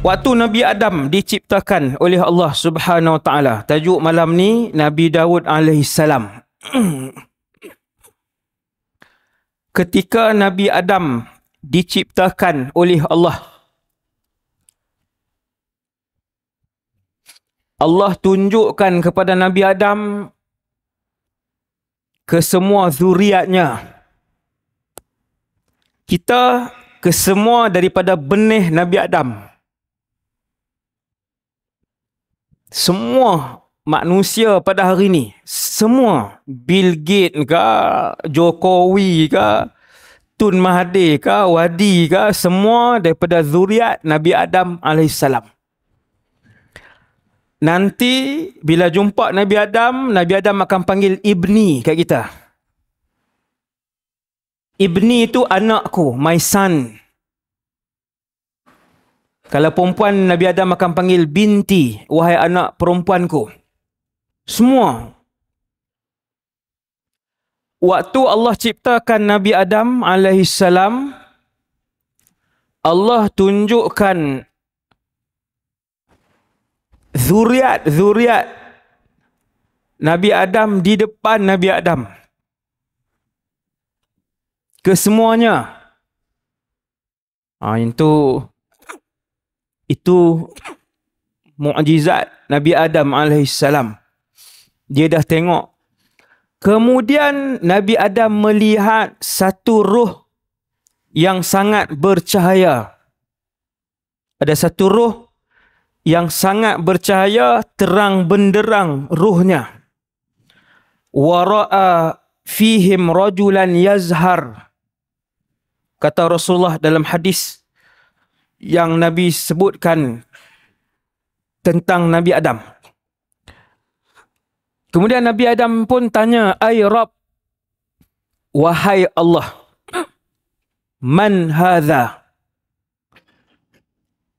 Waktu Nabi Adam diciptakan oleh Allah Subhanahu Wa Taala. Tajuk malam ni Nabi Dawud alaihi salam. Ketika Nabi Adam diciptakan oleh Allah Allah tunjukkan kepada Nabi Adam ke semua zuriatnya. Kita ke semua daripada benih Nabi Adam. semua manusia pada hari ini, semua Bill Gates ke, Jokowi ke, Tun Mahathir ke, Wadi ke, semua daripada zuriat Nabi Adam AS. Nanti bila jumpa Nabi Adam, Nabi Adam akan panggil Ibni kat kita. Ibni itu anakku, my son. Kalau perempuan Nabi Adam akan panggil binti, wahai anak perempuanku. Semua. Waktu Allah ciptakan Nabi Adam alaihi Allah tunjukkan zuriat-zuriat Nabi Adam di depan Nabi Adam. Kesemuanya. Ah ha, itu itu mukjizat Nabi Adam alaihissalam. Dia dah tengok. Kemudian Nabi Adam melihat satu ruh yang sangat bercahaya. Ada satu ruh yang sangat bercahaya terang benderang ruhnya. Wara'a fihim rajulan yazhar. Kata Rasulullah dalam hadis yang Nabi sebutkan tentang Nabi Adam. Kemudian Nabi Adam pun tanya, Ay Rabb, wahai Allah, man hadza?"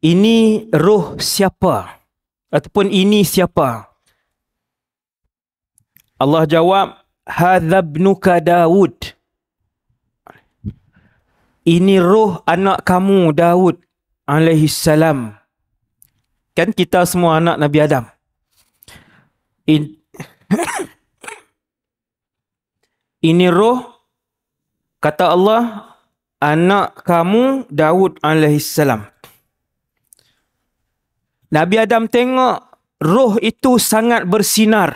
Ini roh siapa? Ataupun ini siapa? Allah jawab, "Hadza ibnuka Daud." Ini roh anak kamu Dawud alaihi salam kan kita semua anak Nabi Adam In, ini roh kata Allah anak kamu Daud alaihi salam Nabi Adam tengok roh itu sangat bersinar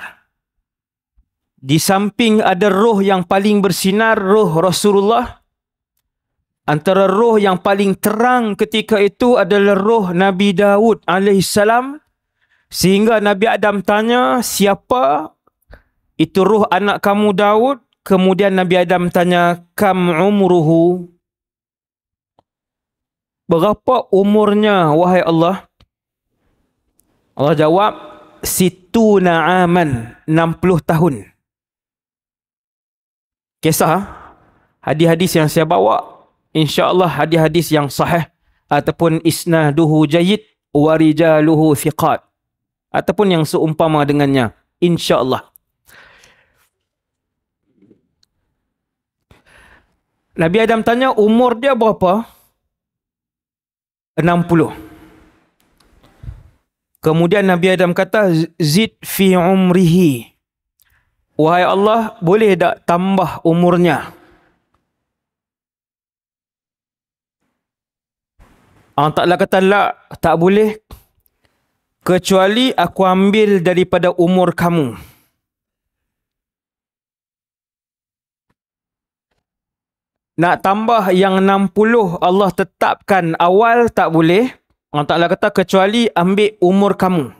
di samping ada roh yang paling bersinar roh Rasulullah Antara roh yang paling terang ketika itu adalah roh Nabi Dawud alaihissalam. Sehingga Nabi Adam tanya, siapa itu roh anak kamu Dawud. Kemudian Nabi Adam tanya, kam umruhu? Berapa umurnya, wahai Allah? Allah jawab, situ na'aman, 60 tahun. Kisah, hadis-hadis yang saya bawa insyaallah hadis-hadis yang sahih ataupun isnaduhu jayyid wa rijaluhu thiqat ataupun yang seumpama dengannya insyaallah Nabi Adam tanya umur dia berapa? 60. Kemudian Nabi Adam kata zid fi umrihi. Wahai Allah, boleh tak tambah umurnya? Ang taklah kata tak tak boleh kecuali aku ambil daripada umur kamu. Nak tambah yang 60 Allah tetapkan awal tak boleh. Allah Ta'ala kata kecuali ambil umur kamu.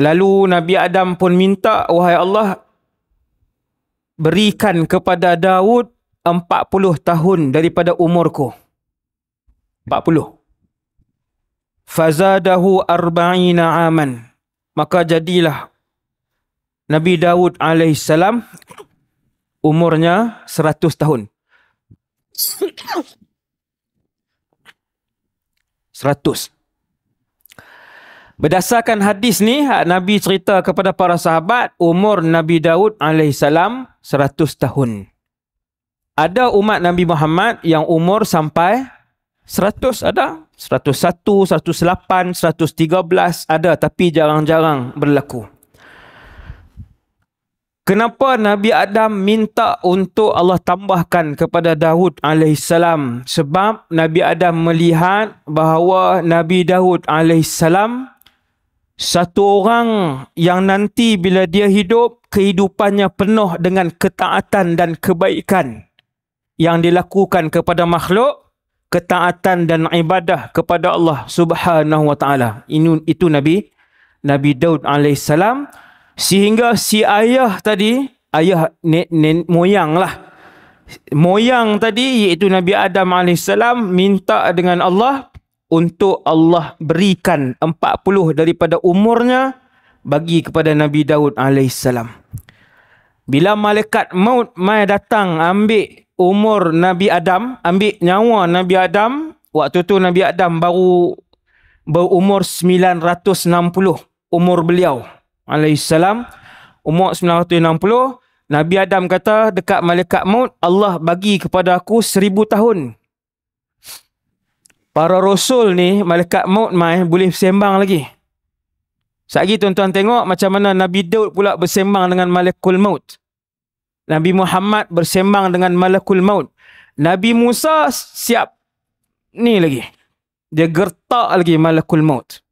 Lalu Nabi Adam pun minta, Wahai Allah, berikan kepada Daud 40 tahun daripada umurku. 40. Fazadahu arba'ina aman. Maka jadilah Nabi Dawud AS umurnya 100 tahun. 100. Berdasarkan hadis ni, Nabi cerita kepada para sahabat, umur Nabi Dawud AS 100 tahun. Ada umat Nabi Muhammad yang umur sampai Seratus ada. Seratus satu, seratus lapan, seratus tiga belas ada. Tapi jarang-jarang berlaku. Kenapa Nabi Adam minta untuk Allah tambahkan kepada Daud AS? Sebab Nabi Adam melihat bahawa Nabi Daud AS satu orang yang nanti bila dia hidup kehidupannya penuh dengan ketaatan dan kebaikan yang dilakukan kepada makhluk ketaatan dan ibadah kepada Allah Subhanahu wa taala. Ini itu Nabi Nabi Daud alaihissalam sehingga si ayah tadi ayah nen, nen moyang lah moyang tadi iaitu Nabi Adam alaihissalam minta dengan Allah untuk Allah berikan 40 daripada umurnya bagi kepada Nabi Daud alaihissalam. Bila malaikat maut mai datang ambil umur Nabi Adam, ambil nyawa Nabi Adam, waktu tu Nabi Adam baru berumur 960 umur beliau alaihissalam umur 960 Nabi Adam kata dekat malaikat maut Allah bagi kepada aku seribu tahun para rasul ni malaikat maut mai boleh sembang lagi Sekejap tuan-tuan tengok macam mana Nabi Daud pula bersembang dengan malaikat maut. Nabi Muhammad bersembang dengan Malakul Maut. Nabi Musa siap. Ni lagi. Dia gertak lagi Malakul Maut.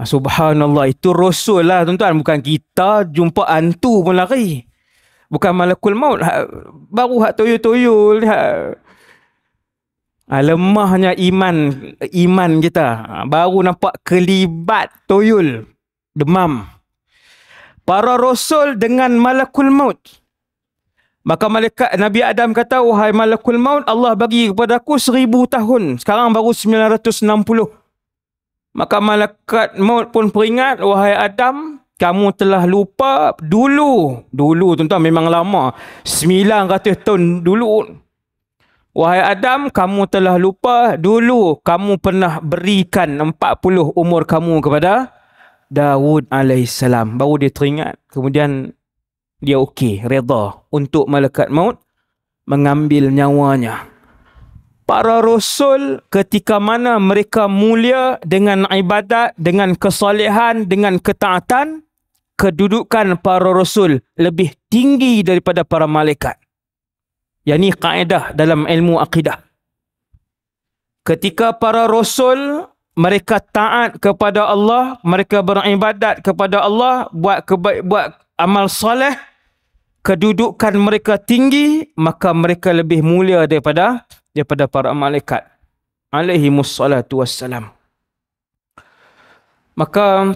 Ah, subhanallah. Itu Rasul lah tuan-tuan. Bukan kita jumpa hantu pun lari. Bukan Malakul Maut. Ha, baru hak toyol-toyol. Ah, lemahnya iman iman kita. Ah, baru nampak kelibat toyol. Demam. Demam para rasul dengan malakul maut. Maka malaikat Nabi Adam kata, wahai malakul maut, Allah bagi kepada aku seribu tahun. Sekarang baru 960. Maka malaikat maut pun peringat, wahai Adam, kamu telah lupa dulu. Dulu tuan-tuan memang lama. 900 tahun dulu. Wahai Adam, kamu telah lupa dulu kamu pernah berikan 40 umur kamu kepada Dawud alaihissalam. Baru dia teringat, kemudian dia okey, reda untuk malaikat maut mengambil nyawanya. Para rasul ketika mana mereka mulia dengan ibadat, dengan kesalehan, dengan ketaatan, kedudukan para rasul lebih tinggi daripada para malaikat. Yang ini kaedah dalam ilmu akidah. Ketika para rasul mereka taat kepada Allah, mereka beribadat kepada Allah, buat kebaik buat amal soleh, kedudukan mereka tinggi, maka mereka lebih mulia daripada daripada para malaikat. Alaihi mussalatu wassalam. Maka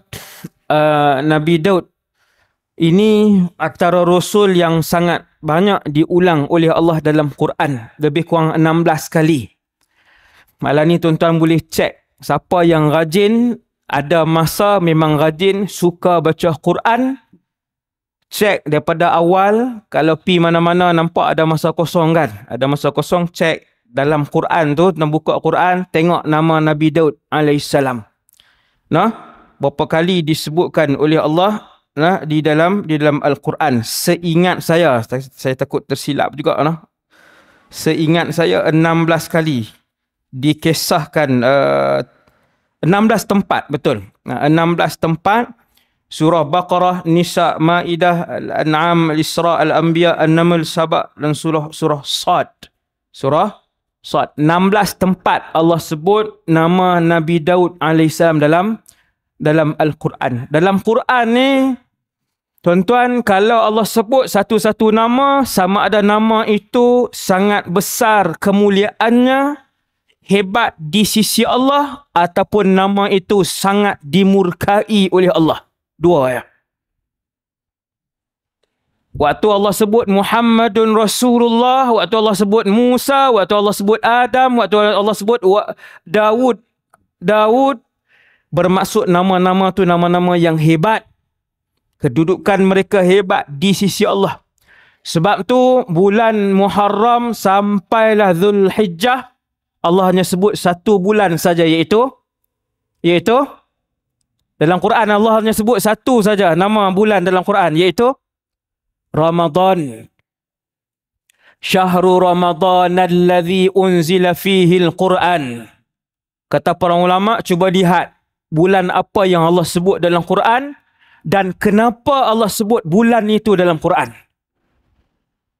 uh, Nabi Daud ini antara rasul yang sangat banyak diulang oleh Allah dalam Quran, lebih kurang 16 kali. Malah ni tuan-tuan boleh cek siapa yang rajin ada masa memang rajin suka baca Quran cek daripada awal kalau pi mana-mana nampak ada masa kosong kan ada masa kosong cek dalam Quran tu nak buka Quran tengok nama Nabi Daud alaihissalam nah berapa kali disebutkan oleh Allah nah di dalam di dalam al-Quran seingat saya saya takut tersilap juga nah seingat saya 16 kali dikisahkan uh, eh, 16 tempat betul. 16 tempat surah Baqarah, Nisa, Maidah, Al-An'am, Al-Isra, Al-Anbiya, An-Naml, Saba dan surah surah Sad. Surah Sad 16 tempat Allah sebut nama Nabi Daud alaihissalam dalam dalam Al-Quran. Dalam Quran ni Tuan-tuan, kalau Allah sebut satu-satu nama, sama ada nama itu sangat besar kemuliaannya, hebat di sisi Allah ataupun nama itu sangat dimurkai oleh Allah. Dua ya. Waktu Allah sebut Muhammadun Rasulullah, waktu Allah sebut Musa, waktu Allah sebut Adam, waktu Allah sebut Dawud. Dawud bermaksud nama-nama tu nama-nama yang hebat. Kedudukan mereka hebat di sisi Allah. Sebab tu bulan Muharram sampailah Zulhijjah. Allah hanya sebut satu bulan saja iaitu iaitu dalam Quran Allah hanya sebut satu saja nama bulan dalam Quran iaitu Ramadan Syahrul Ramadan alladhi unzila fihi al-Quran Kata para ulama cuba lihat bulan apa yang Allah sebut dalam Quran dan kenapa Allah sebut bulan itu dalam Quran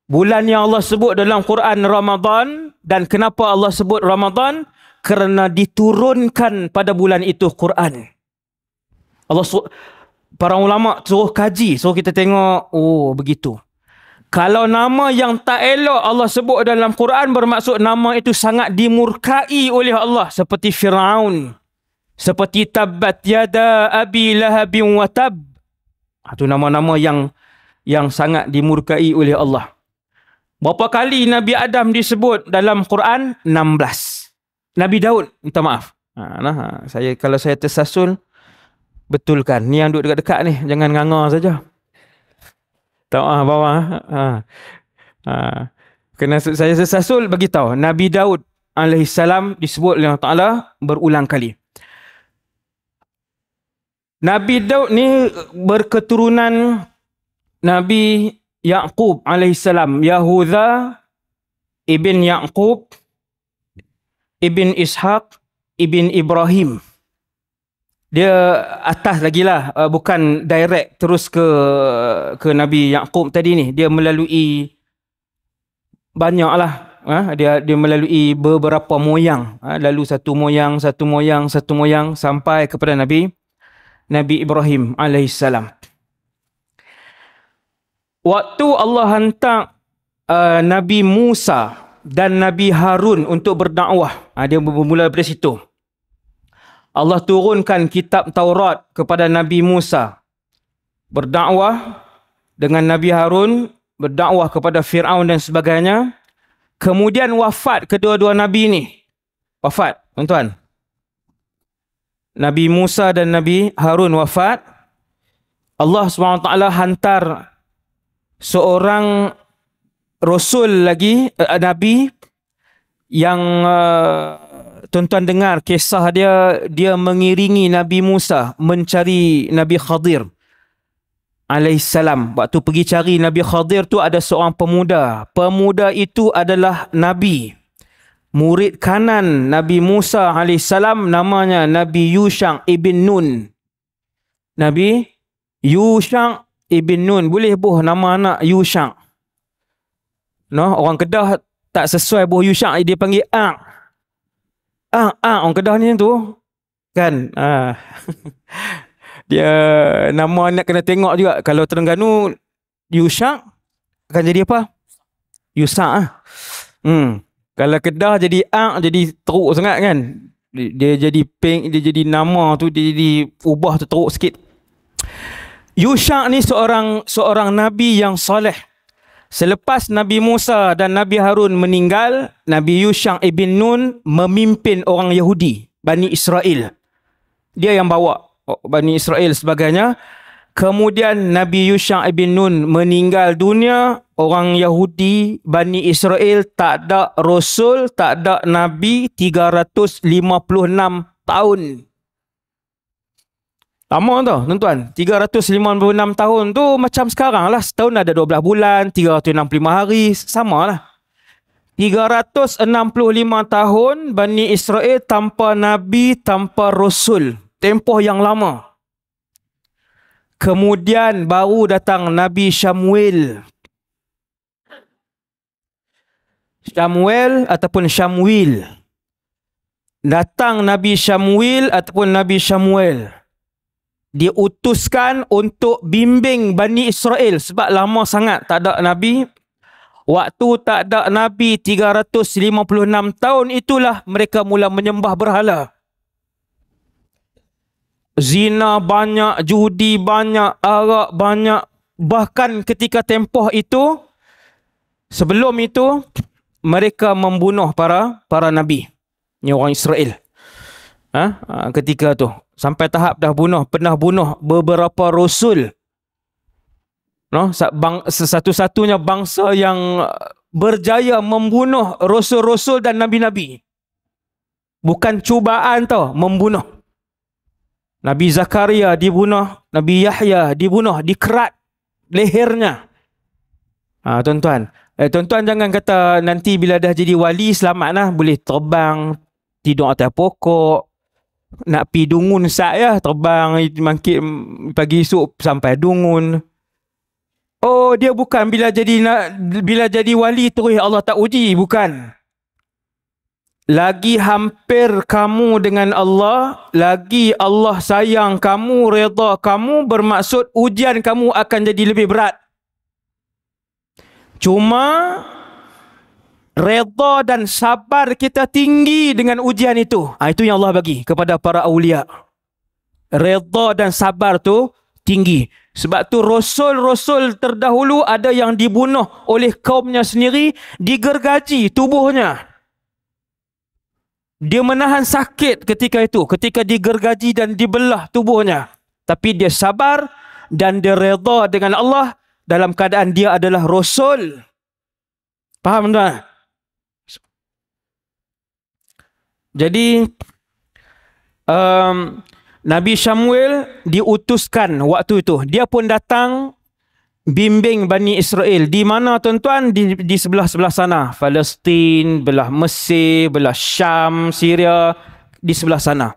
bulan yang Allah sebut dalam Quran Ramadan dan kenapa Allah sebut Ramadan kerana diturunkan pada bulan itu Quran. Allah su- para ulama suruh kaji, suruh kita tengok oh begitu. Kalau nama yang tak elok Allah sebut dalam Quran bermaksud nama itu sangat dimurkai oleh Allah seperti Firaun. Seperti Tabbat yada Abi Lahab wa Tab. Itu ha, nama-nama yang yang sangat dimurkai oleh Allah. Berapa kali Nabi Adam disebut dalam Quran? 16. Nabi Daud, minta maaf. Ha, nah, ha. saya kalau saya tersasul betulkan. Ni yang duduk dekat-dekat ni, jangan nganga saja. Tahu maaf ah, bawah ah. Ha. Ha. Kena saya tersasul bagi tahu Nabi Daud alaihi disebut oleh Allah Taala berulang kali. Nabi Daud ni berketurunan Nabi Yaqub alaihissalam, Yahuda ibn Yaqub ibn Ishaq ibn Ibrahim. Dia atas lagi lah, uh, bukan direct terus ke ke Nabi Yaqub tadi ni. Dia melalui banyak lah. Ha? Dia dia melalui beberapa moyang. Ha? Lalu satu moyang, satu moyang, satu moyang sampai kepada Nabi Nabi Ibrahim alaihissalam waktu Allah hantar uh, Nabi Musa dan Nabi Harun untuk berdakwah. Uh, dia bermula dari situ. Allah turunkan kitab Taurat kepada Nabi Musa. Berdakwah dengan Nabi Harun, berdakwah kepada Firaun dan sebagainya. Kemudian wafat kedua-dua nabi ini. Wafat, tuan-tuan. Nabi Musa dan Nabi Harun wafat. Allah SWT hantar seorang rasul lagi uh, nabi yang eh, tuan-tuan uh, dengar kisah dia dia mengiringi nabi Musa mencari nabi Khadir alaihissalam waktu pergi cari nabi Khadir tu ada seorang pemuda pemuda itu adalah nabi murid kanan nabi Musa alaihissalam namanya nabi Yushang ibn Nun nabi Yushang Ibn Nun boleh buh nama anak Yushak. No, orang Kedah tak sesuai buh Yushak dia panggil Ang. Ang, Ang orang Kedah ni tu. Kan? Ah. dia nama anak kena tengok juga kalau Terengganu Yushak akan jadi apa? Yusak ah. Hmm. Kalau Kedah jadi Ang jadi teruk sangat kan? Dia, dia jadi ping, dia jadi nama tu dia jadi ubah tu teruk sikit. Yusha ni seorang seorang nabi yang soleh. Selepas Nabi Musa dan Nabi Harun meninggal, Nabi Yusha ibn Nun memimpin orang Yahudi, Bani Israel. Dia yang bawa oh, Bani Israel sebagainya. Kemudian Nabi Yusha ibn Nun meninggal dunia, orang Yahudi, Bani Israel tak ada rasul, tak ada nabi 356 tahun Lama tu tuan-tuan 356 tahun tu macam sekarang lah Setahun ada 12 bulan 365 hari Sama lah 365 tahun Bani Israel tanpa Nabi Tanpa Rasul Tempoh yang lama Kemudian baru datang Nabi Syamuel Syamuel ataupun Syamuel Datang Nabi Syamuel ataupun Nabi Syamuel Diutuskan untuk bimbing Bani Israel sebab lama sangat tak ada Nabi. Waktu tak ada Nabi 356 tahun itulah mereka mula menyembah berhala. Zina banyak, judi banyak, arak banyak. Bahkan ketika tempoh itu, sebelum itu, mereka membunuh para para Nabi. Ini orang Israel. Ha? ha ketika tu sampai tahap dah bunuh pernah bunuh beberapa rasul no bang satu-satunya bangsa yang uh, berjaya membunuh rasul-rasul dan nabi-nabi bukan cubaan tau membunuh Nabi Zakaria dibunuh, Nabi Yahya dibunuh, dikerat lehernya. Ha, tuan-tuan, eh, tuan-tuan jangan kata nanti bila dah jadi wali selamatlah boleh terbang, tidur atas pokok, nak pi dungun sat ya terbang mangkit pagi esok sampai dungun oh dia bukan bila jadi nak bila jadi wali terus eh, Allah tak uji bukan lagi hampir kamu dengan Allah, lagi Allah sayang kamu, reda kamu, bermaksud ujian kamu akan jadi lebih berat. Cuma redha dan sabar kita tinggi dengan ujian itu. Ha, itu yang Allah bagi kepada para awliya. Redha dan sabar tu tinggi. Sebab tu rasul-rasul terdahulu ada yang dibunuh oleh kaumnya sendiri, digergaji tubuhnya. Dia menahan sakit ketika itu, ketika digergaji dan dibelah tubuhnya. Tapi dia sabar dan dia redha dengan Allah dalam keadaan dia adalah rasul. Faham tuan? Jadi um, Nabi Samuel diutuskan waktu itu. Dia pun datang bimbing Bani Israel. Di mana tuan-tuan? Di, sebelah-sebelah sana. Palestin, belah Mesir, belah Syam, Syria. Di sebelah sana.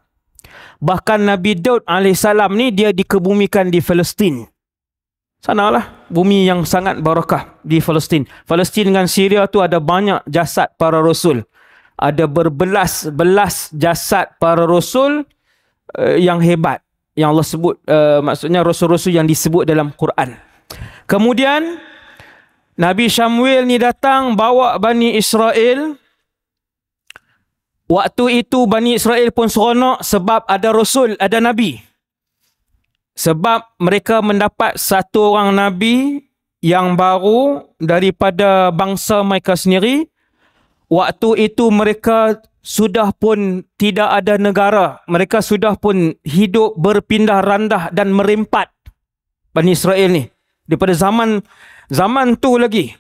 Bahkan Nabi Daud AS ni dia dikebumikan di Palestin. Sana lah bumi yang sangat barakah di Palestin. Palestin dengan Syria tu ada banyak jasad para rasul ada berbelas-belas jasad para rasul uh, yang hebat yang Allah sebut uh, maksudnya rasul-rasul yang disebut dalam Quran. Kemudian Nabi Syamuel ni datang bawa Bani Israel. Waktu itu Bani Israel pun seronok sebab ada rasul, ada nabi. Sebab mereka mendapat satu orang nabi yang baru daripada bangsa mereka sendiri waktu itu mereka sudah pun tidak ada negara. Mereka sudah pun hidup berpindah randah dan merempat Bani Israel ni. Daripada zaman zaman tu lagi.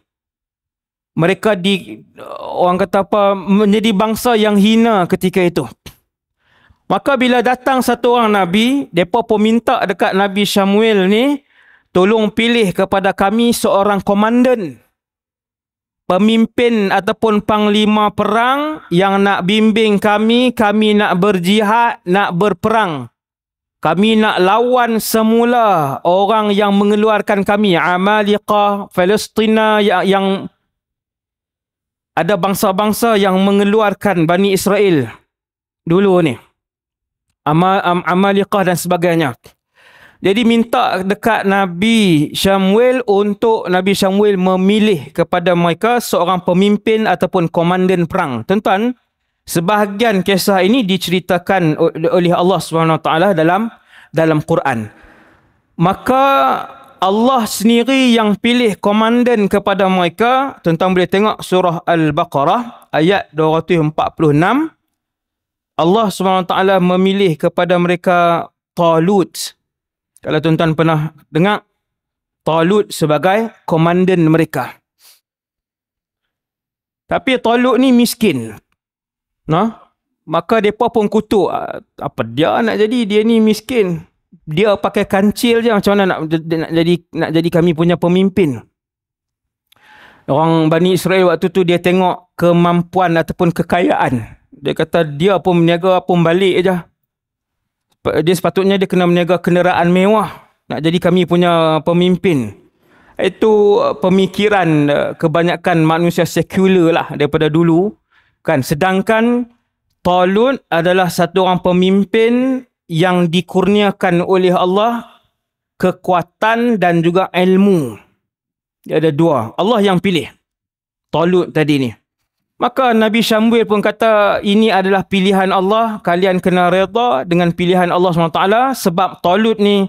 Mereka di orang kata apa menjadi bangsa yang hina ketika itu. Maka bila datang satu orang Nabi, mereka pun minta dekat Nabi Samuel ni, tolong pilih kepada kami seorang komandan pemimpin ataupun panglima perang yang nak bimbing kami, kami nak berjihad, nak berperang. Kami nak lawan semula orang yang mengeluarkan kami, Amalika, Palestina yang, yang ada bangsa-bangsa yang mengeluarkan Bani Israel dulu ni. Amal, Amalika dan sebagainya. Jadi minta dekat Nabi Samuel untuk Nabi Samuel memilih kepada mereka seorang pemimpin ataupun komandan perang. Tuan-tuan, sebahagian kisah ini diceritakan oleh Allah SWT dalam dalam Quran. Maka Allah sendiri yang pilih komandan kepada mereka. Tuan-tuan boleh tengok surah Al-Baqarah ayat 246. Allah SWT memilih kepada mereka Talut. Kalau tuan-tuan pernah dengar Talut sebagai komandan mereka. Tapi Talut ni miskin. Nah, maka depa pun kutuk ah, apa dia nak jadi dia ni miskin. Dia pakai kancil je macam mana nak nak jadi nak jadi kami punya pemimpin. Orang Bani Israel waktu tu dia tengok kemampuan ataupun kekayaan. Dia kata dia pun meniaga pun balik je dia sepatutnya dia kena meniaga kenderaan mewah nak jadi kami punya pemimpin. Itu eh, pemikiran eh, kebanyakan manusia sekular lah daripada dulu kan sedangkan Talut adalah satu orang pemimpin yang dikurniakan oleh Allah kekuatan dan juga ilmu. Dia ada dua. Allah yang pilih. Talut tadi ni. Maka Nabi Syamwir pun kata ini adalah pilihan Allah. Kalian kena reda dengan pilihan Allah SWT sebab tolut ni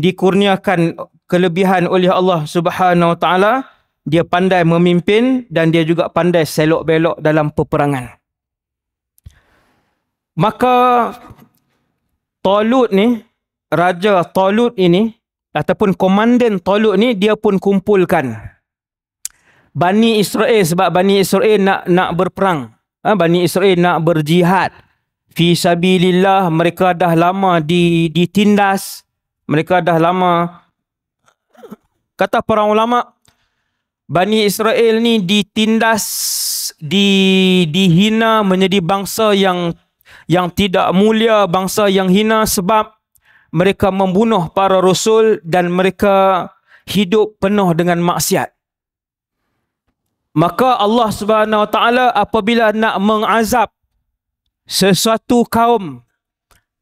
dikurniakan kelebihan oleh Allah Subhanahu Wa Taala. Dia pandai memimpin dan dia juga pandai selok belok dalam peperangan. Maka Tolut ni, Raja Tolut ini ataupun Komandan Tolut ni dia pun kumpulkan Bani Israel sebab Bani Israel nak nak berperang. Ha, Bani Israel nak berjihad. Fi sabilillah mereka dah lama di ditindas. Mereka dah lama kata para ulama Bani Israel ni ditindas, di, dihina menjadi bangsa yang yang tidak mulia, bangsa yang hina sebab mereka membunuh para rasul dan mereka hidup penuh dengan maksiat. Maka Allah Subhanahu Wa Taala apabila nak mengazab sesuatu kaum,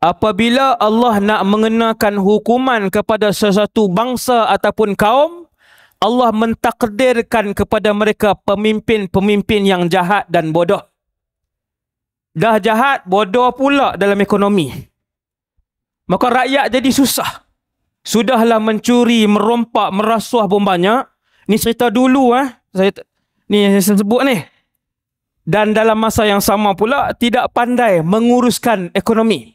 apabila Allah nak mengenakan hukuman kepada sesuatu bangsa ataupun kaum, Allah mentakdirkan kepada mereka pemimpin-pemimpin yang jahat dan bodoh. Dah jahat, bodoh pula dalam ekonomi. Maka rakyat jadi susah. Sudahlah mencuri, merompak, merasuah pun banyak. Ni cerita dulu eh. Saya ni yang saya sebut ni dan dalam masa yang sama pula tidak pandai menguruskan ekonomi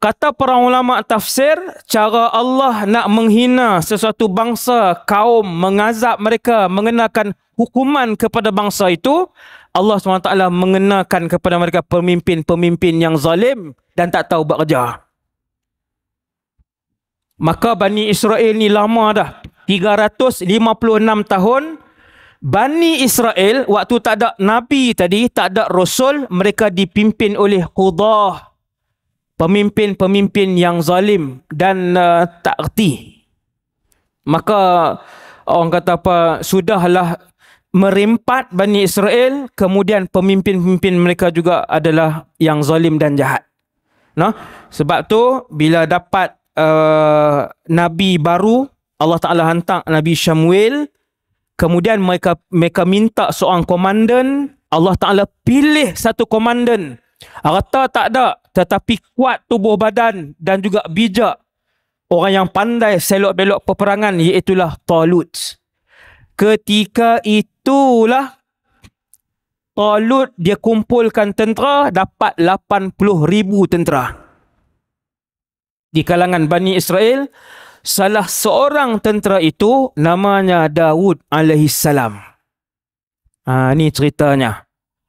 kata para ulama tafsir cara Allah nak menghina sesuatu bangsa kaum mengazab mereka mengenakan hukuman kepada bangsa itu Allah SWT mengenakan kepada mereka pemimpin-pemimpin yang zalim dan tak tahu buat kerja. Maka Bani Israel ni lama dah. 356 tahun Bani Israel waktu tak ada Nabi tadi, tak ada Rasul, mereka dipimpin oleh Qudah. Pemimpin-pemimpin yang zalim dan uh, tak erti. Maka orang kata apa, sudahlah merempat Bani Israel, kemudian pemimpin-pemimpin mereka juga adalah yang zalim dan jahat. No sebab tu bila dapat uh, Nabi baru, Allah Ta'ala hantar Nabi Syamuel, Kemudian mereka, mereka minta seorang komandan. Allah Ta'ala pilih satu komandan. Harta tak ada tetapi kuat tubuh badan dan juga bijak. Orang yang pandai selok-belok peperangan iaitulah Talut. Ketika itulah Talut dia kumpulkan tentera dapat 80 ribu tentera. Di kalangan Bani Israel, salah seorang tentera itu namanya Dawud alaihi salam. Ha, ini ceritanya.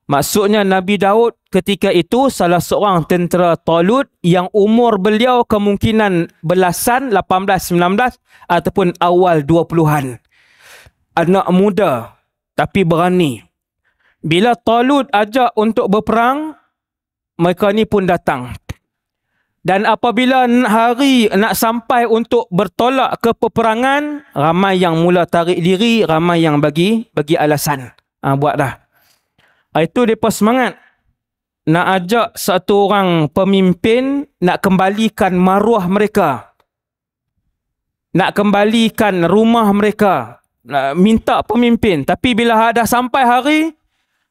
Maksudnya Nabi Dawud ketika itu salah seorang tentera Talut yang umur beliau kemungkinan belasan 18, 19 ataupun awal 20-an. Anak muda tapi berani. Bila Talut ajak untuk berperang, mereka ni pun datang. Dan apabila hari nak sampai untuk bertolak ke peperangan, ramai yang mula tarik diri, ramai yang bagi bagi alasan. Ha, buat dah. Ha, itu mereka semangat. Nak ajak satu orang pemimpin nak kembalikan maruah mereka. Nak kembalikan rumah mereka. Nak minta pemimpin. Tapi bila ha dah sampai hari,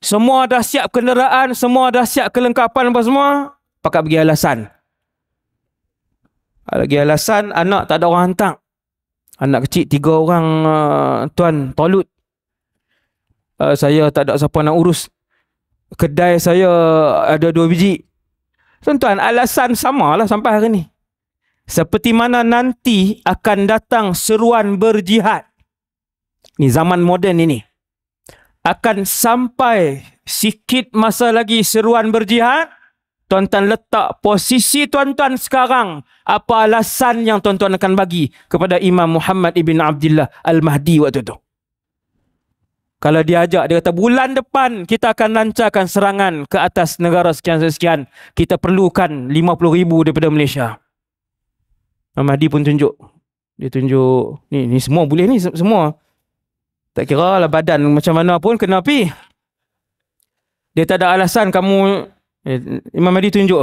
semua dah siap kenderaan, semua dah siap kelengkapan apa semua, pakai bagi alasan lagi alasan anak tak ada orang hantar. Anak kecil tiga orang uh, tuan tolut. Uh, saya tak ada siapa nak urus. Kedai saya ada dua biji. Tuan-tuan, alasan lah sampai hari ni. Seperti mana nanti akan datang seruan berjihad. Ni zaman moden ini. Akan sampai sikit masa lagi seruan berjihad tuan-tuan letak posisi tuan-tuan sekarang apa alasan yang tuan-tuan akan bagi kepada Imam Muhammad ibn Abdullah Al-Mahdi waktu itu kalau dia ajak dia kata bulan depan kita akan lancarkan serangan ke atas negara sekian-sekian kita perlukan 50 ribu daripada Malaysia al Mahdi pun tunjuk dia tunjuk ni, ni semua boleh ni semua tak kira lah badan macam mana pun kena pergi dia tak ada alasan kamu Eh, Imam Mahdi tunjuk.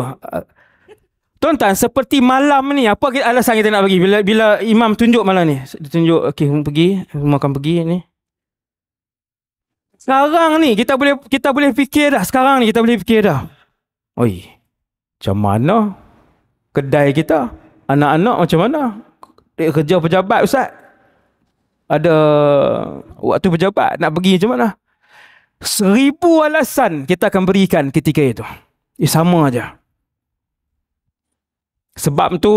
Tuan-tuan, seperti malam ni, apa alasan kita nak pergi? Bila bila Imam tunjuk malam ni. Dia tunjuk, okey, pergi. Semua akan pergi ni. Sekarang ni, kita boleh kita boleh fikir dah. Sekarang ni, kita boleh fikir dah. Oi, macam mana kedai kita? Anak-anak macam mana? Dia kerja pejabat, Ustaz. Ada waktu pejabat nak pergi macam mana? Seribu alasan kita akan berikan ketika itu. Eh, sama aja. Sebab tu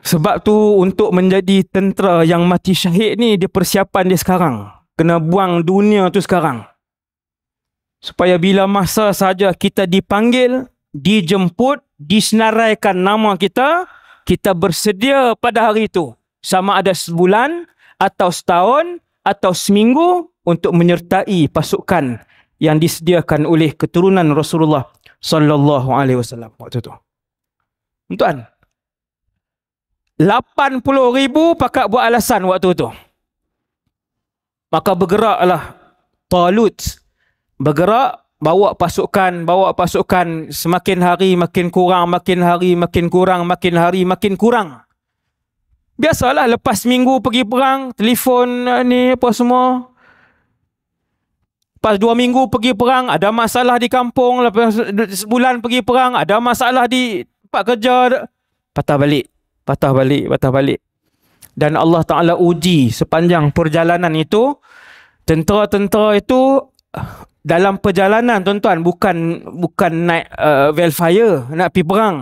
sebab tu untuk menjadi tentera yang mati syahid ni dia persiapan dia sekarang. Kena buang dunia tu sekarang. Supaya bila masa saja kita dipanggil, dijemput, disenaraikan nama kita, kita bersedia pada hari itu. Sama ada sebulan atau setahun atau seminggu untuk menyertai pasukan yang disediakan oleh keturunan Rasulullah sallallahu alaihi wasallam waktu tu. Tuan 80,000 pakat buat alasan waktu tu. Maka bergeraklah Talut bergerak bawa pasukan bawa pasukan semakin hari makin kurang makin hari makin kurang makin hari makin kurang biasalah lepas minggu pergi perang telefon eh, ni apa semua Lepas dua minggu pergi perang, ada masalah di kampung. Lepas sebulan pergi perang, ada masalah di tempat kerja. Patah balik. Patah balik, patah balik. Dan Allah Ta'ala uji sepanjang perjalanan itu, tentera-tentera itu dalam perjalanan tuan-tuan bukan bukan naik uh, velfire nak pergi perang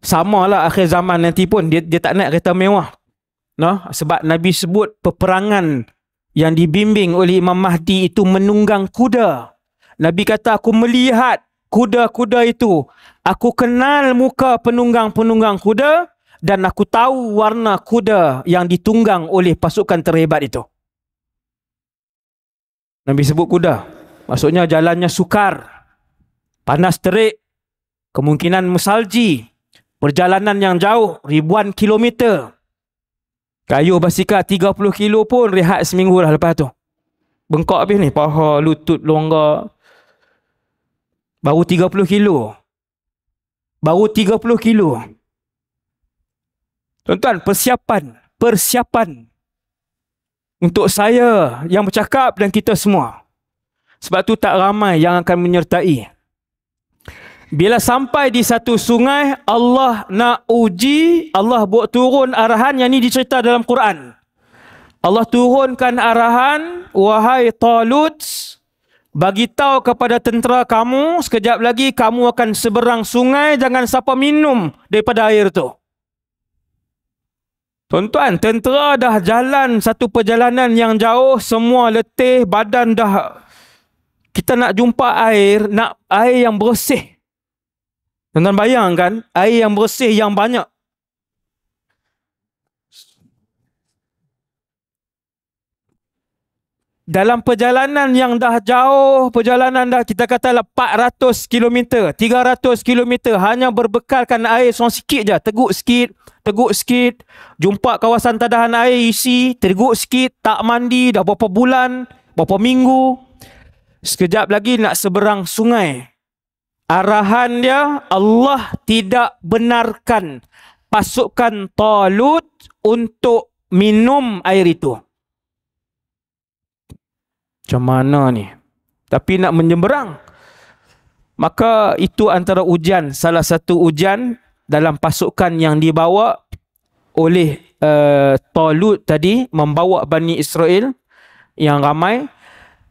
sama lah akhir zaman nanti pun dia, dia tak naik kereta mewah no? sebab Nabi sebut peperangan yang dibimbing oleh Imam Mahdi itu menunggang kuda. Nabi kata aku melihat kuda-kuda itu. Aku kenal muka penunggang-penunggang kuda dan aku tahu warna kuda yang ditunggang oleh pasukan terhebat itu. Nabi sebut kuda. Maksudnya jalannya sukar. Panas terik. Kemungkinan musalji, Perjalanan yang jauh. Ribuan kilometer. Kayu basikal 30 kilo pun rehat seminggu lah lepas tu. Bengkak habis ni, paha, lutut, longgar. Baru 30 kilo. Baru 30 kilo. Tuan-tuan, persiapan. Persiapan. Untuk saya yang bercakap dan kita semua. Sebab tu tak ramai yang akan menyertai. Bila sampai di satu sungai, Allah nak uji, Allah buat turun arahan yang ni dicerita dalam Quran. Allah turunkan arahan, wahai Talut, bagi tahu kepada tentera kamu, sekejap lagi kamu akan seberang sungai, jangan siapa minum daripada air tu. Tuan-tuan, tentera dah jalan satu perjalanan yang jauh, semua letih, badan dah... Kita nak jumpa air, nak air yang bersih. Tuan-tuan bayangkan air yang bersih yang banyak. Dalam perjalanan yang dah jauh, perjalanan dah kita kata 400 km, 300 km hanya berbekalkan air seorang sikit je, teguk sikit, teguk sikit, jumpa kawasan tadahan air isi, teguk sikit, tak mandi dah berapa bulan, berapa minggu, sekejap lagi nak seberang sungai arahan dia Allah tidak benarkan pasukan Talut untuk minum air itu. Macam mana ni? Tapi nak menyeberang. Maka itu antara ujian, salah satu ujian dalam pasukan yang dibawa oleh uh, Talut tadi membawa Bani Israel yang ramai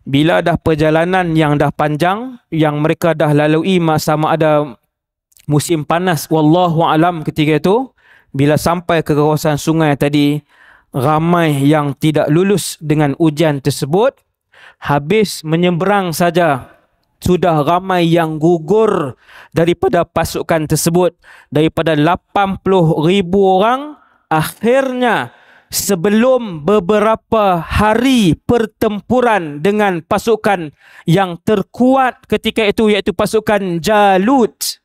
bila dah perjalanan yang dah panjang yang mereka dah lalui sama ada musim panas wallahu alam ketika itu bila sampai ke kawasan sungai tadi ramai yang tidak lulus dengan ujian tersebut habis menyeberang saja sudah ramai yang gugur daripada pasukan tersebut daripada 80,000 orang akhirnya sebelum beberapa hari pertempuran dengan pasukan yang terkuat ketika itu iaitu pasukan Jalut.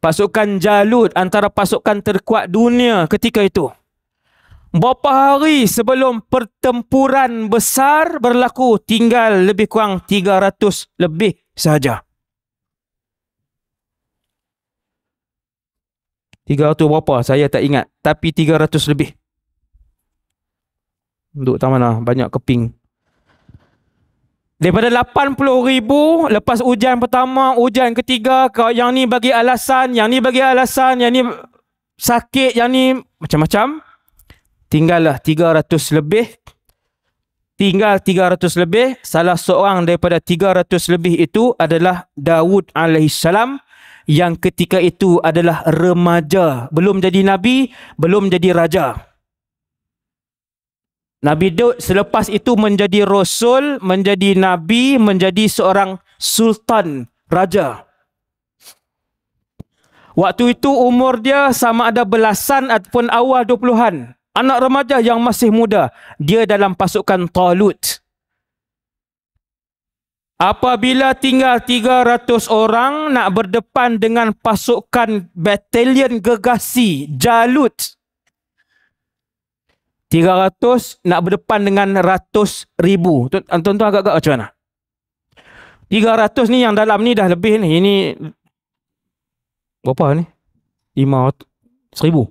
Pasukan Jalut antara pasukan terkuat dunia ketika itu. Berapa hari sebelum pertempuran besar berlaku tinggal lebih kurang 300 lebih sahaja. Tiga ratus berapa saya tak ingat tapi tiga ratus lebih untuk taman lah banyak keping daripada lapan puluh ribu lepas hujan pertama hujan ketiga yang ni bagi alasan yang ni bagi alasan yang ni sakit yang ni macam-macam tinggallah ratus lebih tinggal tiga ratus lebih salah seorang daripada tiga ratus lebih itu adalah Dawud alaihissalam salam yang ketika itu adalah remaja, belum jadi nabi, belum jadi raja. Nabi Daud selepas itu menjadi rasul, menjadi nabi, menjadi seorang sultan, raja. Waktu itu umur dia sama ada belasan ataupun awal dua puluhan. Anak remaja yang masih muda, dia dalam pasukan Talut. Apabila tinggal 300 orang nak berdepan dengan pasukan batalion gegasi Jalut. 300 nak berdepan dengan ratus ribu. Tuan-tuan agak-agak macam mana? 300 ni yang dalam ni dah lebih ni. Ini berapa ni? 5 ribu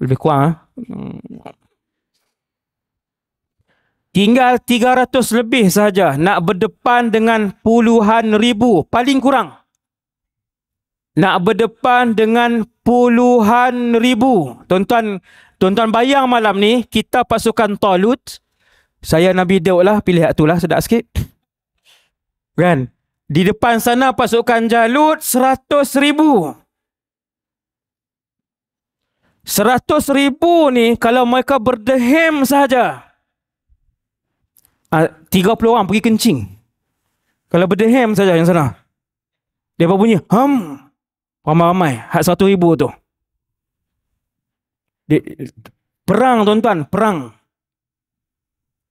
Lebih kurang. Ha? tinggal 300 lebih saja nak berdepan dengan puluhan ribu paling kurang nak berdepan dengan puluhan ribu tuan-tuan tuan bayang malam ni kita pasukan Talut saya Nabi Daud lah pilih hak itulah sedap sikit kan di depan sana pasukan Jalut 100 ribu 100 ribu ni kalau mereka berdehem sahaja Ah, tiga puluh orang pergi kencing. Kalau berdehem saja yang sana. Dia apa bunyi? Ham, Ramai-ramai. Hak satu ribu tu. Dia, perang tuan-tuan. Perang.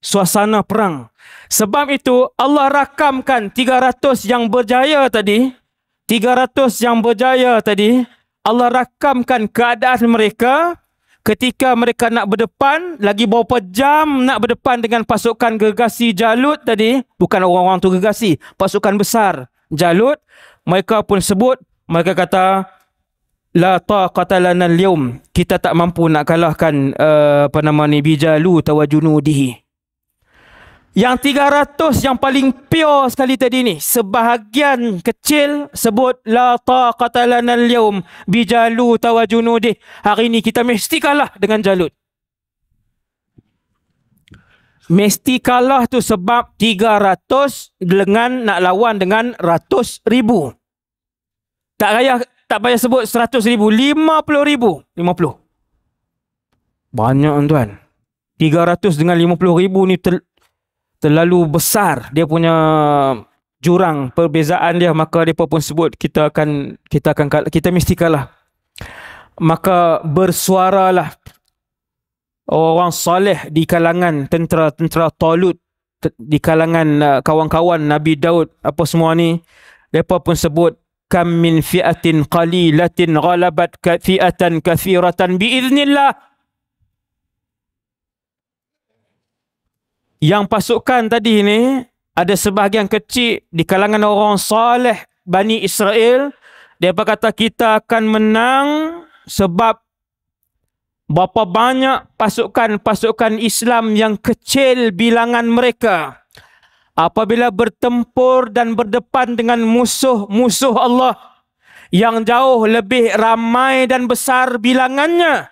Suasana perang. Sebab itu Allah rakamkan tiga ratus yang berjaya tadi. tiga ratus yang berjaya tadi. Allah rakamkan keadaan Mereka ketika mereka nak berdepan lagi berapa jam nak berdepan dengan pasukan gergasi Jalut tadi bukan orang-orang tu gergasi pasukan besar Jalut mereka pun sebut mereka kata la taqata lana al kita tak mampu nak kalahkan uh, apa nama ni bijalu tawajunudihi yang 300 yang paling pure sekali tadi ni. Sebahagian kecil sebut la taqata lana al-yawm bi Jalut wa junudih. Hari ni kita mesti kalah dengan Jalut. Mesti kalah tu sebab 300 dengan nak lawan dengan ratus ribu. Tak payah tak payah sebut seratus ribu. Lima puluh ribu. Lima puluh. Banyak tuan. Tiga ratus dengan lima puluh ribu ni ter, terlalu besar dia punya jurang perbezaan dia maka dia pun sebut kita akan kita akan kita mesti kalah maka bersuaralah orang soleh di kalangan tentera-tentera Talut di kalangan uh, kawan-kawan Nabi Daud apa semua ni depa pun sebut kam min fi'atin qalilatin ghalabat fi'atan kathiratan bi idznillah yang pasukan tadi ni ada sebahagian kecil di kalangan orang soleh Bani Israel. Dia berkata kita akan menang sebab berapa banyak pasukan-pasukan Islam yang kecil bilangan mereka. Apabila bertempur dan berdepan dengan musuh-musuh Allah yang jauh lebih ramai dan besar bilangannya.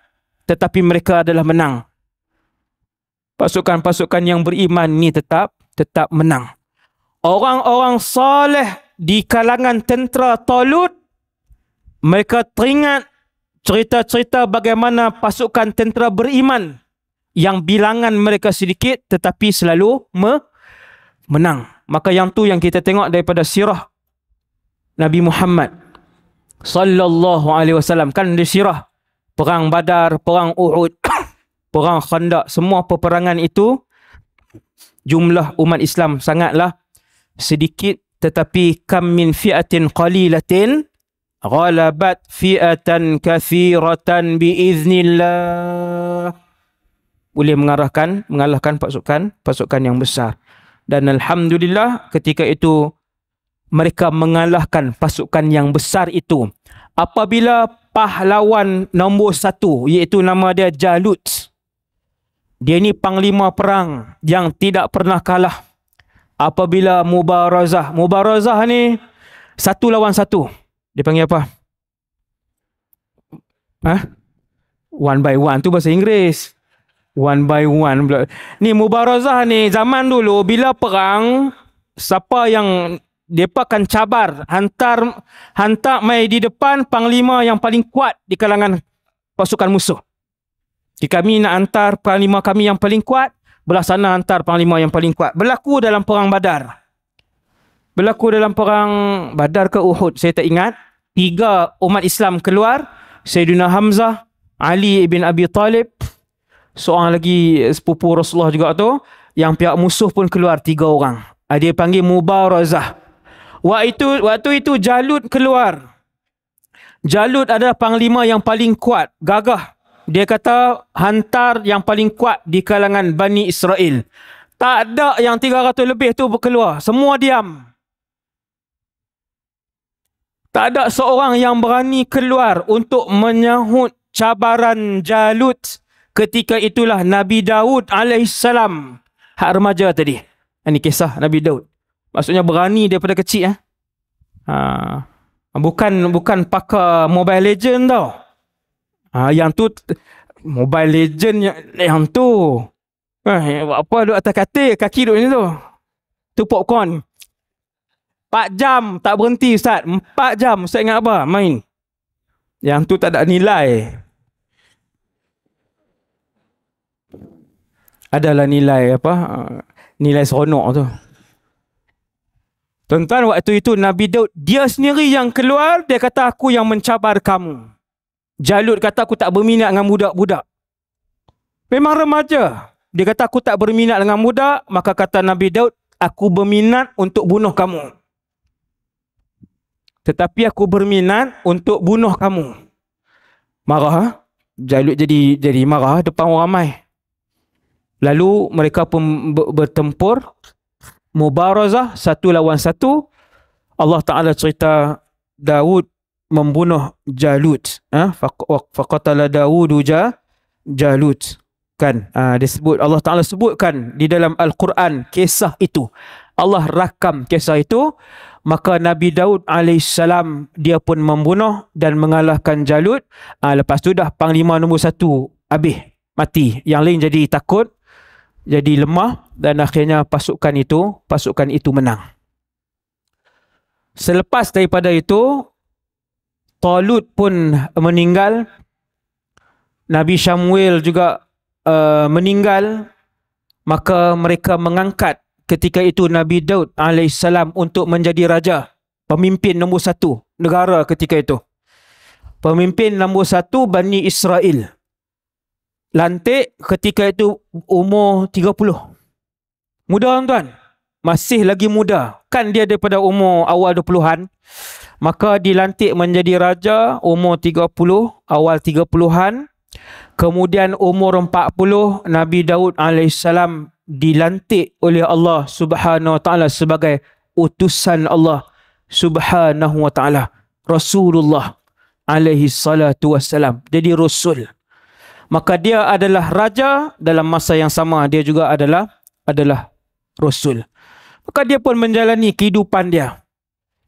Tetapi mereka adalah menang pasukan-pasukan yang beriman ni tetap tetap menang. Orang-orang soleh di kalangan tentera Talut mereka teringat cerita-cerita bagaimana pasukan tentera beriman yang bilangan mereka sedikit tetapi selalu me- menang. Maka yang tu yang kita tengok daripada sirah Nabi Muhammad sallallahu alaihi wasallam kan di sirah perang Badar, perang Uhud perang khandak semua peperangan itu jumlah umat Islam sangatlah sedikit tetapi kam min fi'atin qalilatin ghalabat fi'atan kathiratan biiznillah boleh mengarahkan mengalahkan pasukan pasukan yang besar dan alhamdulillah ketika itu mereka mengalahkan pasukan yang besar itu apabila pahlawan nombor satu iaitu nama dia Jalut dia ni panglima perang yang tidak pernah kalah apabila mubarazah. Mubarazah ni satu lawan satu. Dia panggil apa? Hah? One by one tu bahasa Inggeris. One by one. Ni mubarazah ni zaman dulu bila perang siapa yang depa akan cabar hantar hantar mai di depan panglima yang paling kuat di kalangan pasukan musuh. Jika kami nak hantar panglima kami yang paling kuat, belah sana hantar panglima yang paling kuat. Berlaku dalam perang Badar. Berlaku dalam perang Badar ke Uhud, saya tak ingat. Tiga umat Islam keluar, Sayyidina Hamzah, Ali ibn Abi Talib, seorang lagi sepupu Rasulullah juga tu, yang pihak musuh pun keluar tiga orang. Ah, dia panggil Mubarazah. Waktu, waktu itu Jalud keluar. Jalud adalah panglima yang paling kuat, gagah dia kata hantar yang paling kuat di kalangan Bani Israel. Tak ada yang 300 lebih tu berkeluar. Semua diam. Tak ada seorang yang berani keluar untuk menyahut cabaran Jalut ketika itulah Nabi Daud AS. Hak remaja tadi. Ini kisah Nabi Daud. Maksudnya berani daripada kecil. Eh? Ha. Bukan bukan pakai Mobile Legend tau. Ha, yang tu Mobile Legend yang, yang tu. Eh, apa duduk atas katil, kaki duduk macam tu. Tu popcorn. Empat jam tak berhenti Ustaz. Empat jam Ustaz ingat apa? Main. Yang tu tak ada nilai. Adalah nilai apa? Ah, nilai seronok tu. Tuan-tuan waktu itu Nabi Daud dia sendiri yang keluar. Dia kata aku yang mencabar kamu. Jalut kata aku tak berminat dengan budak-budak. Memang remaja. Dia kata aku tak berminat dengan budak, maka kata Nabi Daud, aku berminat untuk bunuh kamu. Tetapi aku berminat untuk bunuh kamu. Marah. Ha? Jalut jadi jadi marah depan orang ramai. Lalu mereka pun bertempur. Mubarazah satu lawan satu. Allah Ta'ala cerita Daud membunuh Jalut ha? faqatala Daudu ja Jalut kan ha, dia sebut Allah Taala sebutkan di dalam al-Quran kisah itu Allah rakam kisah itu maka Nabi Daud alaihissalam dia pun membunuh dan mengalahkan Jalut ha, lepas tu dah panglima nombor satu habis mati yang lain jadi takut jadi lemah dan akhirnya pasukan itu pasukan itu menang Selepas daripada itu, Talut pun eh, meninggal. Nabi Syamuel juga uh, meninggal. Maka mereka mengangkat ketika itu Nabi Daud AS untuk menjadi raja. Pemimpin nombor satu negara ketika itu. Pemimpin nombor satu Bani Israel. Lantik ketika itu umur 30. Muda tuan-tuan. Masih lagi muda Lebihkan dia daripada umur awal 20-an Maka dilantik menjadi raja umur 30 Awal 30-an Kemudian umur 40 Nabi Daud AS dilantik oleh Allah Subhanahu Wa Taala sebagai utusan Allah Subhanahu Wa Taala Rasulullah alaihi salatu wassalam jadi rasul maka dia adalah raja dalam masa yang sama dia juga adalah adalah rasul maka dia pun menjalani kehidupan dia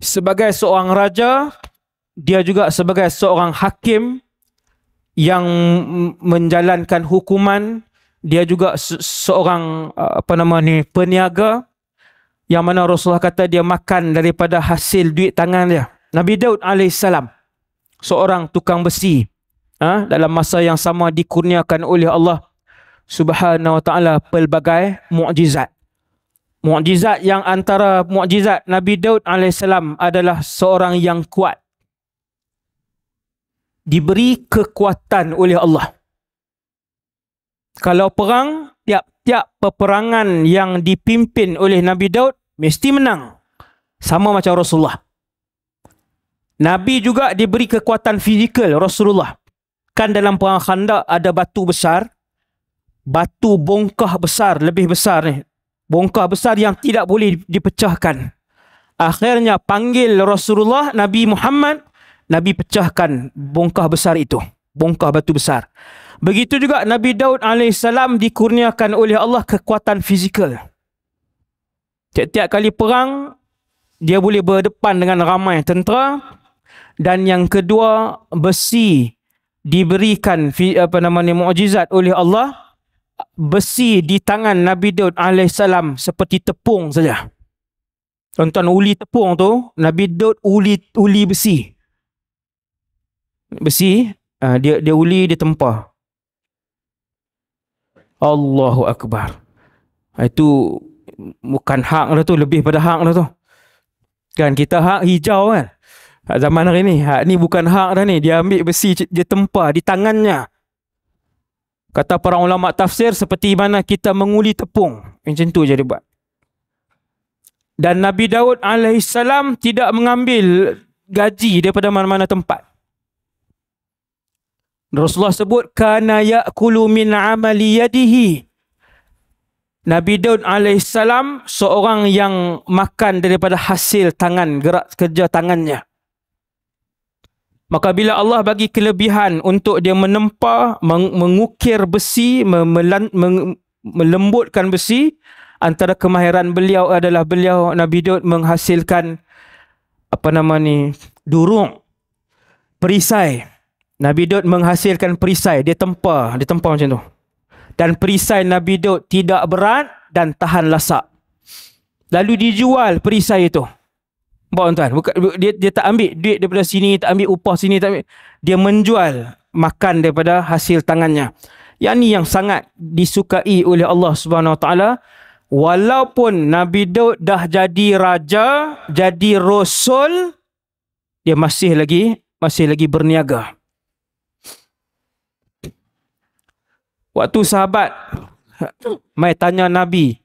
sebagai seorang raja dia juga sebagai seorang hakim yang menjalankan hukuman dia juga seorang uh, apa nama ni peniaga yang mana Rasulullah kata dia makan daripada hasil duit tangan dia Nabi Daud alaihissalam seorang tukang besi ha? dalam masa yang sama dikurniakan oleh Allah Subhanahu pelbagai mukjizat Mukjizat yang antara mukjizat Nabi Daud AS adalah seorang yang kuat. Diberi kekuatan oleh Allah. Kalau perang, tiap-tiap peperangan yang dipimpin oleh Nabi Daud mesti menang. Sama macam Rasulullah. Nabi juga diberi kekuatan fizikal Rasulullah. Kan dalam perang khandak ada batu besar. Batu bongkah besar, lebih besar ni bongkar besar yang tidak boleh dipecahkan. Akhirnya panggil Rasulullah Nabi Muhammad, Nabi pecahkan bongkar besar itu, bongkar batu besar. Begitu juga Nabi Daud AS dikurniakan oleh Allah kekuatan fizikal. Tiap-tiap kali perang, dia boleh berdepan dengan ramai tentera. Dan yang kedua, besi diberikan apa namanya mukjizat oleh Allah besi di tangan Nabi Daud AS seperti tepung saja. Tuan-tuan uli tepung tu, Nabi Daud uli uli besi. Besi, uh, dia dia uli, dia tempa. Allahu Akbar. Ah, itu bukan hak lah tu, lebih pada hak lah tu. Kan kita hak hijau kan. zaman hari ni, hak ni bukan hak dah ni. Dia ambil besi, dia tempa di tangannya. Kata para ulama tafsir seperti mana kita menguli tepung. Eh, macam tu je dia buat. Dan Nabi Daud AS tidak mengambil gaji daripada mana-mana tempat. Rasulullah sebut kana yakulu min amali yadihi. Nabi Daud alaihissalam seorang yang makan daripada hasil tangan gerak kerja tangannya. Maka bila Allah bagi kelebihan untuk dia menempa, meng- mengukir besi, mem- melan- meng- melembutkan besi, antara kemahiran beliau adalah beliau Nabi Daud menghasilkan apa nama ni durung perisai Nabi Daud menghasilkan perisai dia tempa dia tempa macam tu dan perisai Nabi Daud tidak berat dan tahan lasak lalu dijual perisai itu Bawa tuan-tuan Buka, dia, dia tak ambil duit daripada sini Tak ambil upah sini tak ambil. Dia menjual makan daripada hasil tangannya Yang ni yang sangat disukai oleh Allah Subhanahu SWT Walaupun Nabi Daud dah jadi raja Jadi rasul Dia masih lagi Masih lagi berniaga Waktu sahabat mai tanya Nabi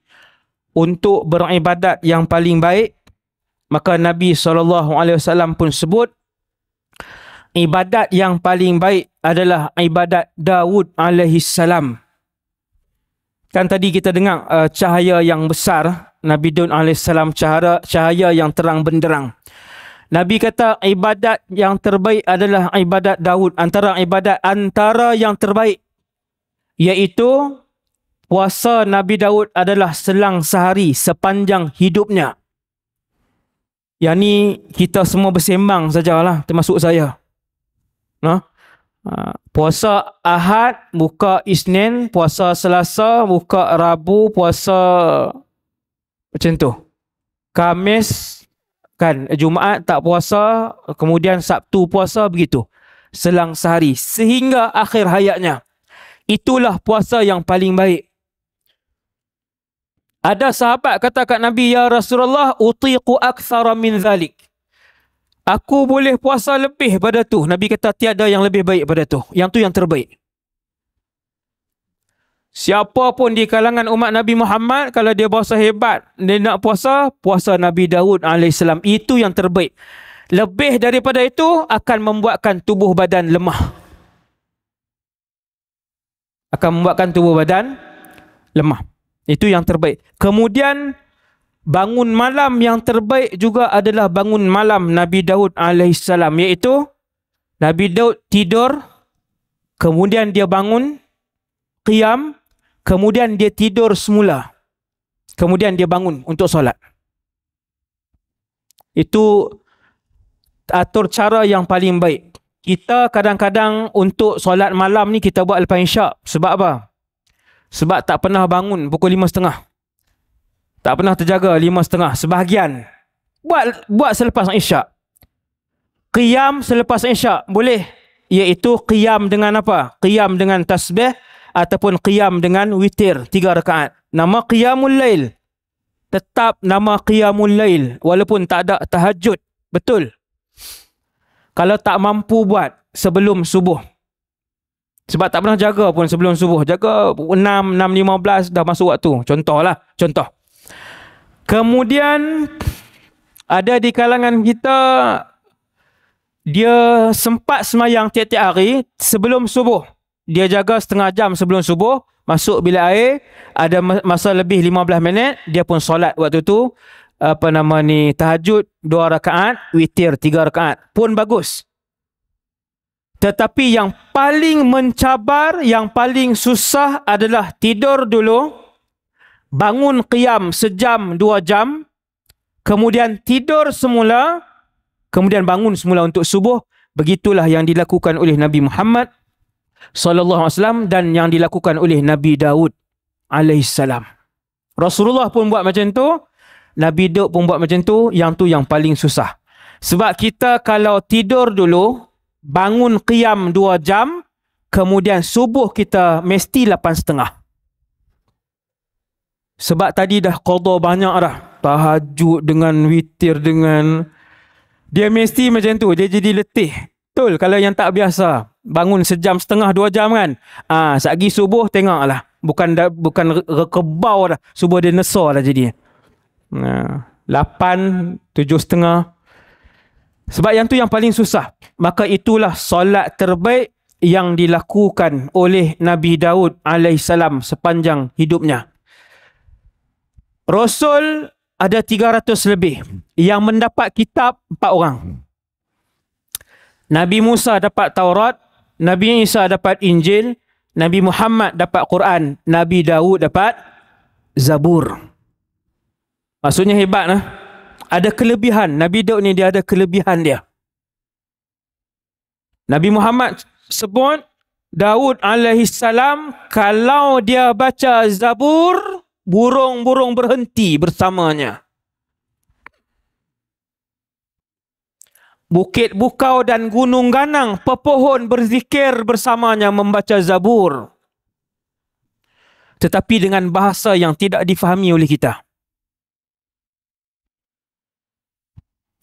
untuk beribadat yang paling baik, Maka Nabi SAW pun sebut, ibadat yang paling baik adalah ibadat Dawud AS. Kan tadi kita dengar uh, cahaya yang besar, Nabi Dun AS cahaya, cahaya yang terang benderang. Nabi kata ibadat yang terbaik adalah ibadat Dawud Antara ibadat antara yang terbaik. Iaitu puasa Nabi Dawud adalah selang sehari sepanjang hidupnya. Yang ni kita semua bersembang sajalah termasuk saya. Ha? Puasa Ahad, buka Isnin, puasa Selasa, buka Rabu, puasa macam tu. Kamis kan Jumaat tak puasa, kemudian Sabtu puasa begitu. Selang sehari sehingga akhir hayatnya. Itulah puasa yang paling baik. Ada sahabat kata kat Nabi, Ya Rasulullah, utiqu aksara min zalik. Aku boleh puasa lebih pada tu. Nabi kata, tiada yang lebih baik pada tu. Yang tu yang terbaik. Siapa pun di kalangan umat Nabi Muhammad, kalau dia puasa hebat, dia nak puasa, puasa Nabi Dawud AS. Itu yang terbaik. Lebih daripada itu, akan membuatkan tubuh badan lemah. Akan membuatkan tubuh badan lemah. Itu yang terbaik. Kemudian bangun malam yang terbaik juga adalah bangun malam Nabi Daud alaihissalam iaitu Nabi Daud tidur kemudian dia bangun qiyam kemudian dia tidur semula. Kemudian dia bangun untuk solat. Itu atur cara yang paling baik. Kita kadang-kadang untuk solat malam ni kita buat lepas isyak. Sebab apa? Sebab tak pernah bangun pukul lima setengah. Tak pernah terjaga lima setengah. Sebahagian. Buat buat selepas isyak. Qiyam selepas isyak. Boleh. Iaitu qiyam dengan apa? Qiyam dengan tasbih. Ataupun qiyam dengan witir. Tiga rekaat. Nama qiyamul lail. Tetap nama qiyamul lail. Walaupun tak ada tahajud. Betul. Kalau tak mampu buat sebelum subuh. Sebab tak pernah jaga pun sebelum subuh. Jaga 6, 6, 15 dah masuk waktu. contoh lah Contoh. Kemudian ada di kalangan kita dia sempat semayang tiap-tiap hari sebelum subuh. Dia jaga setengah jam sebelum subuh. Masuk bilik air. Ada masa lebih 15 minit. Dia pun solat waktu tu. Apa nama ni? Tahajud dua rakaat. Witir tiga rakaat. Pun Bagus. Tetapi yang paling mencabar, yang paling susah adalah tidur dulu, bangun qiyam sejam dua jam, kemudian tidur semula, kemudian bangun semula untuk subuh. Begitulah yang dilakukan oleh Nabi Muhammad sallallahu alaihi wasallam dan yang dilakukan oleh Nabi Daud alaihi Rasulullah pun buat macam tu, Nabi Daud pun buat macam tu, yang tu yang paling susah. Sebab kita kalau tidur dulu, bangun qiyam dua jam, kemudian subuh kita mesti lapan setengah. Sebab tadi dah qada banyak dah. Tahajud dengan witir dengan dia mesti macam tu. Dia jadi letih. Betul kalau yang tak biasa bangun sejam setengah dua jam kan. Ah, ha, sagi subuh lah, Bukan da, bukan rekebau dah. Subuh dia nesor dah jadi. Nah, tujuh setengah. Sebab yang tu yang paling susah. Maka itulah solat terbaik yang dilakukan oleh Nabi Daud AS sepanjang hidupnya. Rasul ada 300 lebih yang mendapat kitab 4 orang. Nabi Musa dapat Taurat, Nabi Isa dapat Injil, Nabi Muhammad dapat Quran, Nabi Daud dapat Zabur. Maksudnya hebat lah. Eh? ada kelebihan. Nabi Daud ni dia ada kelebihan dia. Nabi Muhammad sebut Daud alaihi salam kalau dia baca Zabur, burung-burung berhenti bersamanya. Bukit bukau dan gunung ganang, pepohon berzikir bersamanya membaca Zabur. Tetapi dengan bahasa yang tidak difahami oleh kita.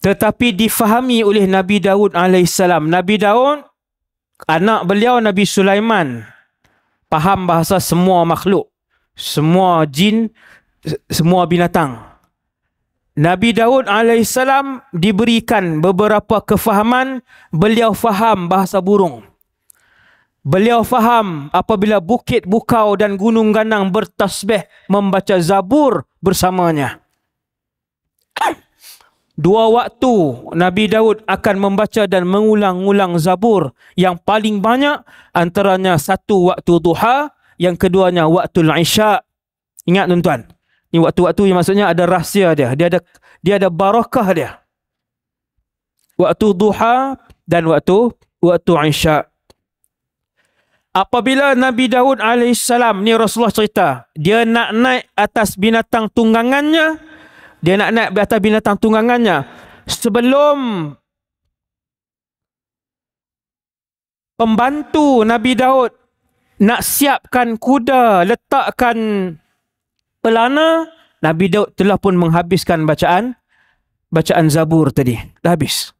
Tetapi difahami oleh Nabi Dawud AS. Nabi Dawud anak beliau Nabi Sulaiman. Faham bahasa semua makhluk. Semua jin, semua binatang. Nabi Dawud AS diberikan beberapa kefahaman. Beliau faham bahasa burung. Beliau faham apabila bukit bukau dan gunung ganang bertasbih membaca zabur bersamanya. Dua waktu Nabi Daud akan membaca dan mengulang-ulang zabur yang paling banyak antaranya satu waktu duha, yang keduanya waktu isya. Ingat tuan-tuan. Ini waktu-waktu yang maksudnya ada rahsia dia. Dia ada dia ada barakah dia. Waktu duha dan waktu waktu isya. Apabila Nabi Daud alaihissalam ni Rasulullah cerita, dia nak naik atas binatang tunggangannya, dia nak naik atas binatang tunggangannya. Sebelum pembantu Nabi Daud nak siapkan kuda, letakkan pelana, Nabi Daud telah pun menghabiskan bacaan bacaan Zabur tadi. Dah habis.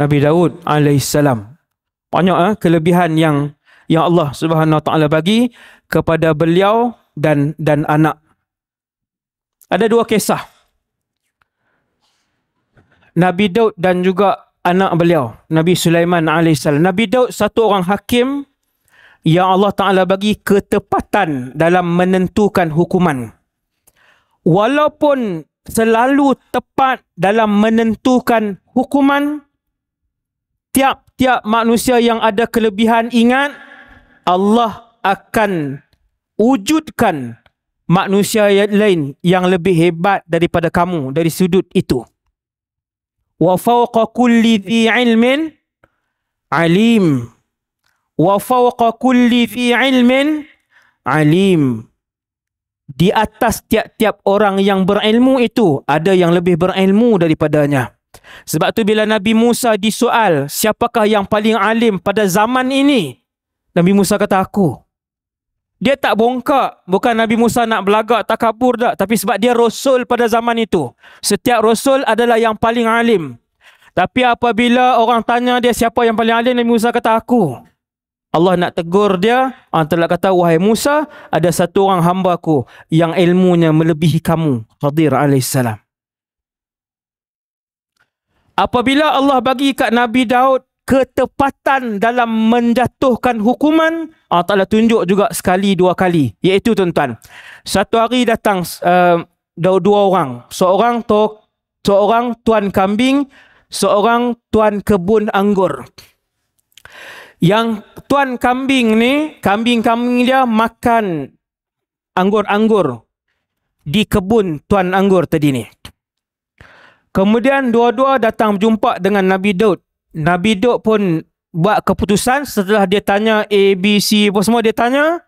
Nabi Daud alaihissalam. Banyak eh, kelebihan yang yang Allah Subhanahu Wa Taala bagi kepada beliau dan dan anak ada dua kisah. Nabi Daud dan juga anak beliau, Nabi Sulaiman AS. Nabi Daud satu orang hakim yang Allah Ta'ala bagi ketepatan dalam menentukan hukuman. Walaupun selalu tepat dalam menentukan hukuman, tiap-tiap manusia yang ada kelebihan ingat, Allah akan wujudkan manusia yang lain yang lebih hebat daripada kamu dari sudut itu. Wa fawqa kulli dhi ilmin alim. Wa fawqa kulli dhi ilmin alim. Di atas tiap-tiap orang yang berilmu itu ada yang lebih berilmu daripadanya. Sebab tu bila Nabi Musa disoal siapakah yang paling alim pada zaman ini? Nabi Musa kata aku dia tak bongkak. Bukan Nabi Musa nak belagak, tak kabur tak. Tapi sebab dia rasul pada zaman itu. Setiap rasul adalah yang paling alim. Tapi apabila orang tanya dia siapa yang paling alim, Nabi Musa kata aku. Allah nak tegur dia. Antara ah, kata, wahai Musa, ada satu orang hamba aku yang ilmunya melebihi kamu. Khadir AS. Apabila Allah bagi kat Nabi Daud ketepatan dalam menjatuhkan hukuman Allah Ta'ala tunjuk juga sekali dua kali iaitu tuan-tuan satu hari datang uh, dua orang seorang tu seorang tuan kambing seorang tuan kebun anggur yang tuan kambing ni kambing-kambing dia makan anggur-anggur di kebun tuan anggur tadi ni kemudian dua-dua datang berjumpa dengan Nabi Daud Nabi dok pun buat keputusan setelah dia tanya A, B, C apa semua dia tanya.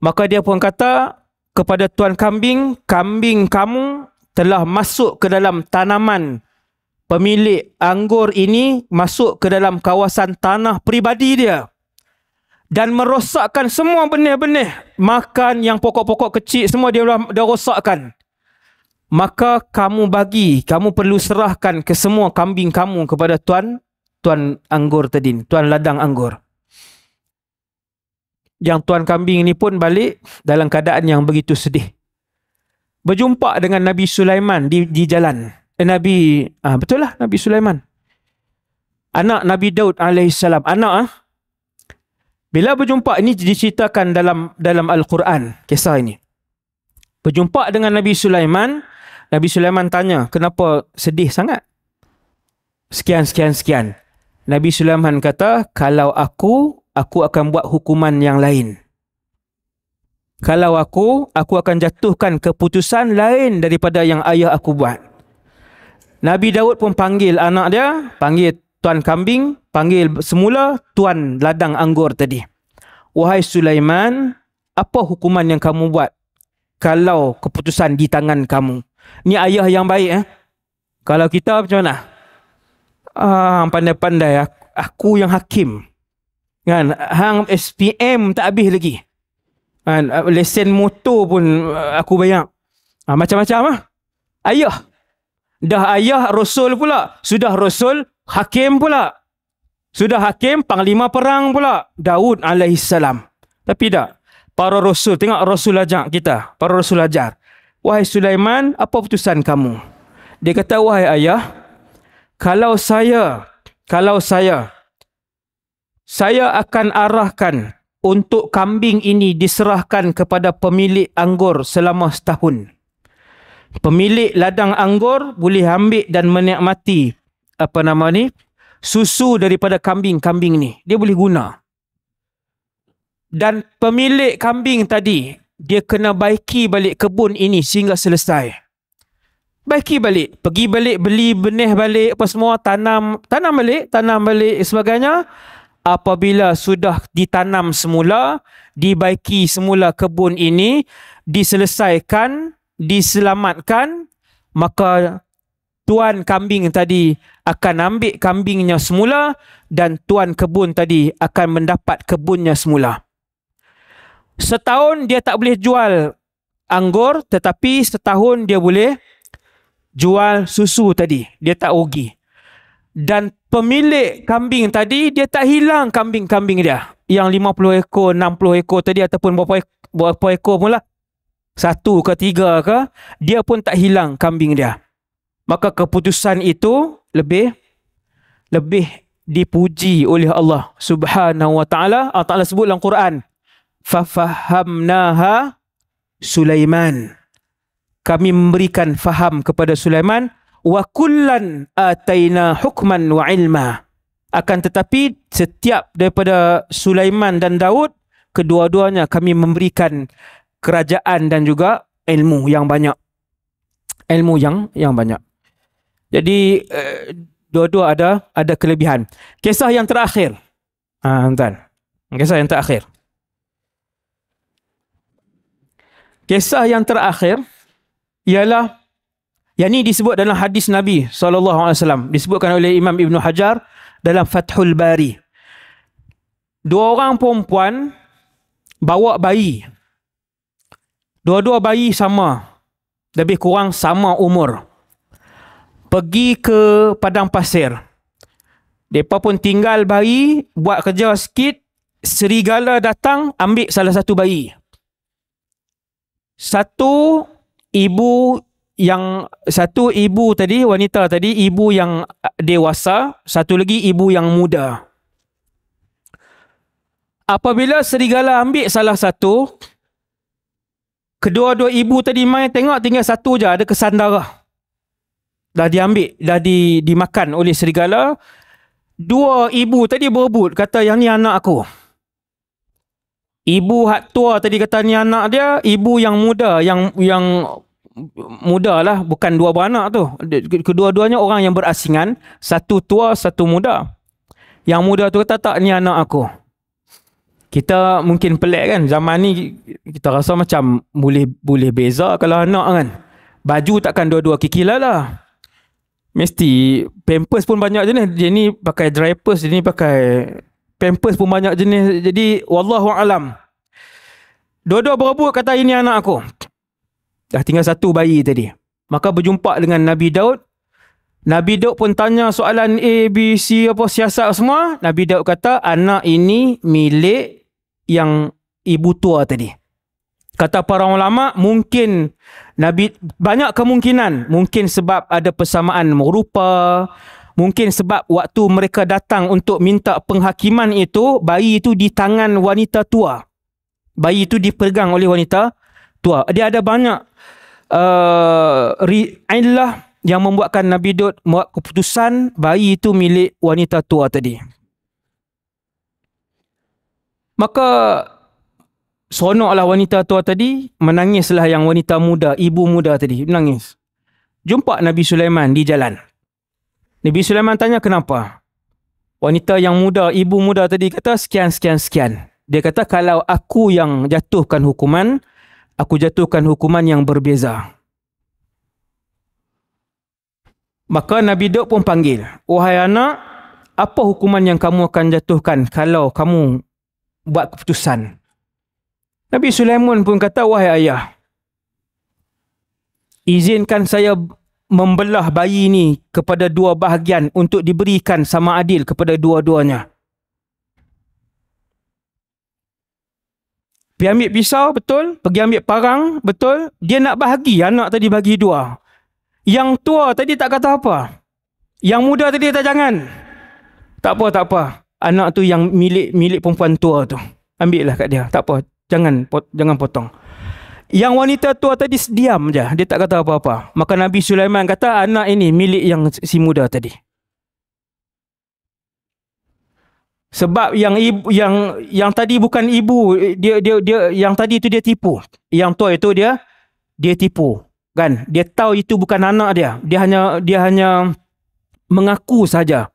Maka dia pun kata kepada tuan kambing, kambing kamu telah masuk ke dalam tanaman pemilik anggur ini masuk ke dalam kawasan tanah peribadi dia dan merosakkan semua benih-benih makan yang pokok-pokok kecil semua dia dah rosakkan maka kamu bagi, kamu perlu serahkan ke semua kambing kamu kepada tuan tuan anggur tadi, tuan ladang anggur. Yang tuan kambing ini pun balik dalam keadaan yang begitu sedih. Berjumpa dengan Nabi Sulaiman di di jalan. Eh, Nabi ah betul lah Nabi Sulaiman. Anak Nabi Daud alaihissalam, anak ah. Bila berjumpa ini diceritakan dalam dalam al-Quran kisah ini. Berjumpa dengan Nabi Sulaiman, Nabi Sulaiman tanya, kenapa sedih sangat? Sekian, sekian, sekian. Nabi Sulaiman kata, kalau aku, aku akan buat hukuman yang lain. Kalau aku, aku akan jatuhkan keputusan lain daripada yang ayah aku buat. Nabi Daud pun panggil anak dia, panggil tuan kambing, panggil semula tuan ladang anggur tadi. Wahai Sulaiman, apa hukuman yang kamu buat kalau keputusan di tangan kamu? Ni ayah yang baik eh. Kalau kita macam mana? Ah, pandai-pandai aku, aku yang hakim. Kan? Hang SPM tak habis lagi. Kan? Lesen motor pun aku bayar. Ah, macam-macam ah. Ayah. Dah ayah rasul pula. Sudah rasul hakim pula. Sudah hakim panglima perang pula. Daud alaihissalam. Tapi tak. Para rasul. Tengok rasul ajar kita. Para rasul ajar. Wahai Sulaiman, apa putusan kamu? Dia kata, wahai ayah, kalau saya, kalau saya, saya akan arahkan untuk kambing ini diserahkan kepada pemilik anggur selama setahun. Pemilik ladang anggur boleh ambil dan menikmati apa nama ni susu daripada kambing-kambing ni. Dia boleh guna. Dan pemilik kambing tadi dia kena baiki balik kebun ini sehingga selesai. Baiki balik. Pergi balik, beli benih balik, apa semua, tanam, tanam balik, tanam balik, sebagainya. Apabila sudah ditanam semula, dibaiki semula kebun ini, diselesaikan, diselamatkan, maka tuan kambing tadi akan ambil kambingnya semula dan tuan kebun tadi akan mendapat kebunnya semula setahun dia tak boleh jual anggur tetapi setahun dia boleh jual susu tadi dia tak rugi dan pemilik kambing tadi dia tak hilang kambing-kambing dia yang 50 ekor 60 ekor tadi ataupun berapa ekor, berapa ekor pula satu ke tiga ke dia pun tak hilang kambing dia maka keputusan itu lebih lebih dipuji oleh Allah Subhanahu wa taala Allah taala sebut dalam Quran fafahamnaha Sulaiman. Kami memberikan faham kepada Sulaiman wa kullan ataina hukman wa ilma. Akan tetapi setiap daripada Sulaiman dan Daud kedua-duanya kami memberikan kerajaan dan juga ilmu yang banyak. Ilmu yang yang banyak. Jadi eh, dua-dua ada ada kelebihan. Kisah yang terakhir. Ah, ha, Kisah yang terakhir. Kisah yang terakhir ialah yang ini disebut dalam hadis Nabi SAW. Disebutkan oleh Imam Ibn Hajar dalam Fathul Bari. Dua orang perempuan bawa bayi. Dua-dua bayi sama. Lebih kurang sama umur. Pergi ke padang pasir. Mereka pun tinggal bayi, buat kerja sikit. Serigala datang ambil salah satu bayi satu ibu yang satu ibu tadi wanita tadi ibu yang dewasa satu lagi ibu yang muda apabila serigala ambil salah satu kedua-dua ibu tadi mai tengok tinggal satu je ada kesan darah dah diambil dah di, dimakan oleh serigala dua ibu tadi berebut kata yang ni anak aku ibu hak tua tadi kata ni anak dia ibu yang muda yang yang muda lah bukan dua beranak tu kedua-duanya orang yang berasingan satu tua satu muda yang muda tu kata tak ni anak aku kita mungkin pelik kan zaman ni kita rasa macam boleh boleh beza kalau anak kan baju takkan dua-dua kikilah lah mesti pampers pun banyak je ni dia ni pakai diapers dia ni pakai Pampers pun banyak jenis. Jadi wallahu alam. Dodo berebut kata ini anak aku. Dah tinggal satu bayi tadi. Maka berjumpa dengan Nabi Daud. Nabi Daud pun tanya soalan A, B, C, apa siasat semua. Nabi Daud kata anak ini milik yang ibu tua tadi. Kata para ulama mungkin Nabi banyak kemungkinan mungkin sebab ada persamaan rupa, mungkin sebab waktu mereka datang untuk minta penghakiman itu bayi itu di tangan wanita tua bayi itu dipegang oleh wanita tua dia ada banyak uh, illah yang membuatkan Nabi Daud membuat keputusan bayi itu milik wanita tua tadi maka seronoklah wanita tua tadi menangislah yang wanita muda ibu muda tadi menangis jumpa Nabi Sulaiman di jalan Nabi Sulaiman tanya kenapa? Wanita yang muda, ibu muda tadi kata sekian, sekian, sekian. Dia kata kalau aku yang jatuhkan hukuman, aku jatuhkan hukuman yang berbeza. Maka Nabi Daud pun panggil, Wahai anak, apa hukuman yang kamu akan jatuhkan kalau kamu buat keputusan? Nabi Sulaiman pun kata, Wahai ayah, izinkan saya membelah bayi ini kepada dua bahagian untuk diberikan sama adil kepada dua-duanya. Pergi ambil pisau, betul. Pergi ambil parang, betul. Dia nak bahagi anak tadi bagi dua. Yang tua tadi tak kata apa. Yang muda tadi kata jangan. Tak apa, tak apa. Anak tu yang milik milik perempuan tua tu. Ambillah kat dia. Tak apa. Jangan pot, jangan potong. Yang wanita tua tadi diam je. Dia tak kata apa-apa. Maka Nabi Sulaiman kata anak ini milik yang si muda tadi. Sebab yang ibu, yang yang tadi bukan ibu, dia dia dia yang tadi itu dia tipu. Yang tua itu dia dia tipu. Kan? Dia tahu itu bukan anak dia. Dia hanya dia hanya mengaku saja.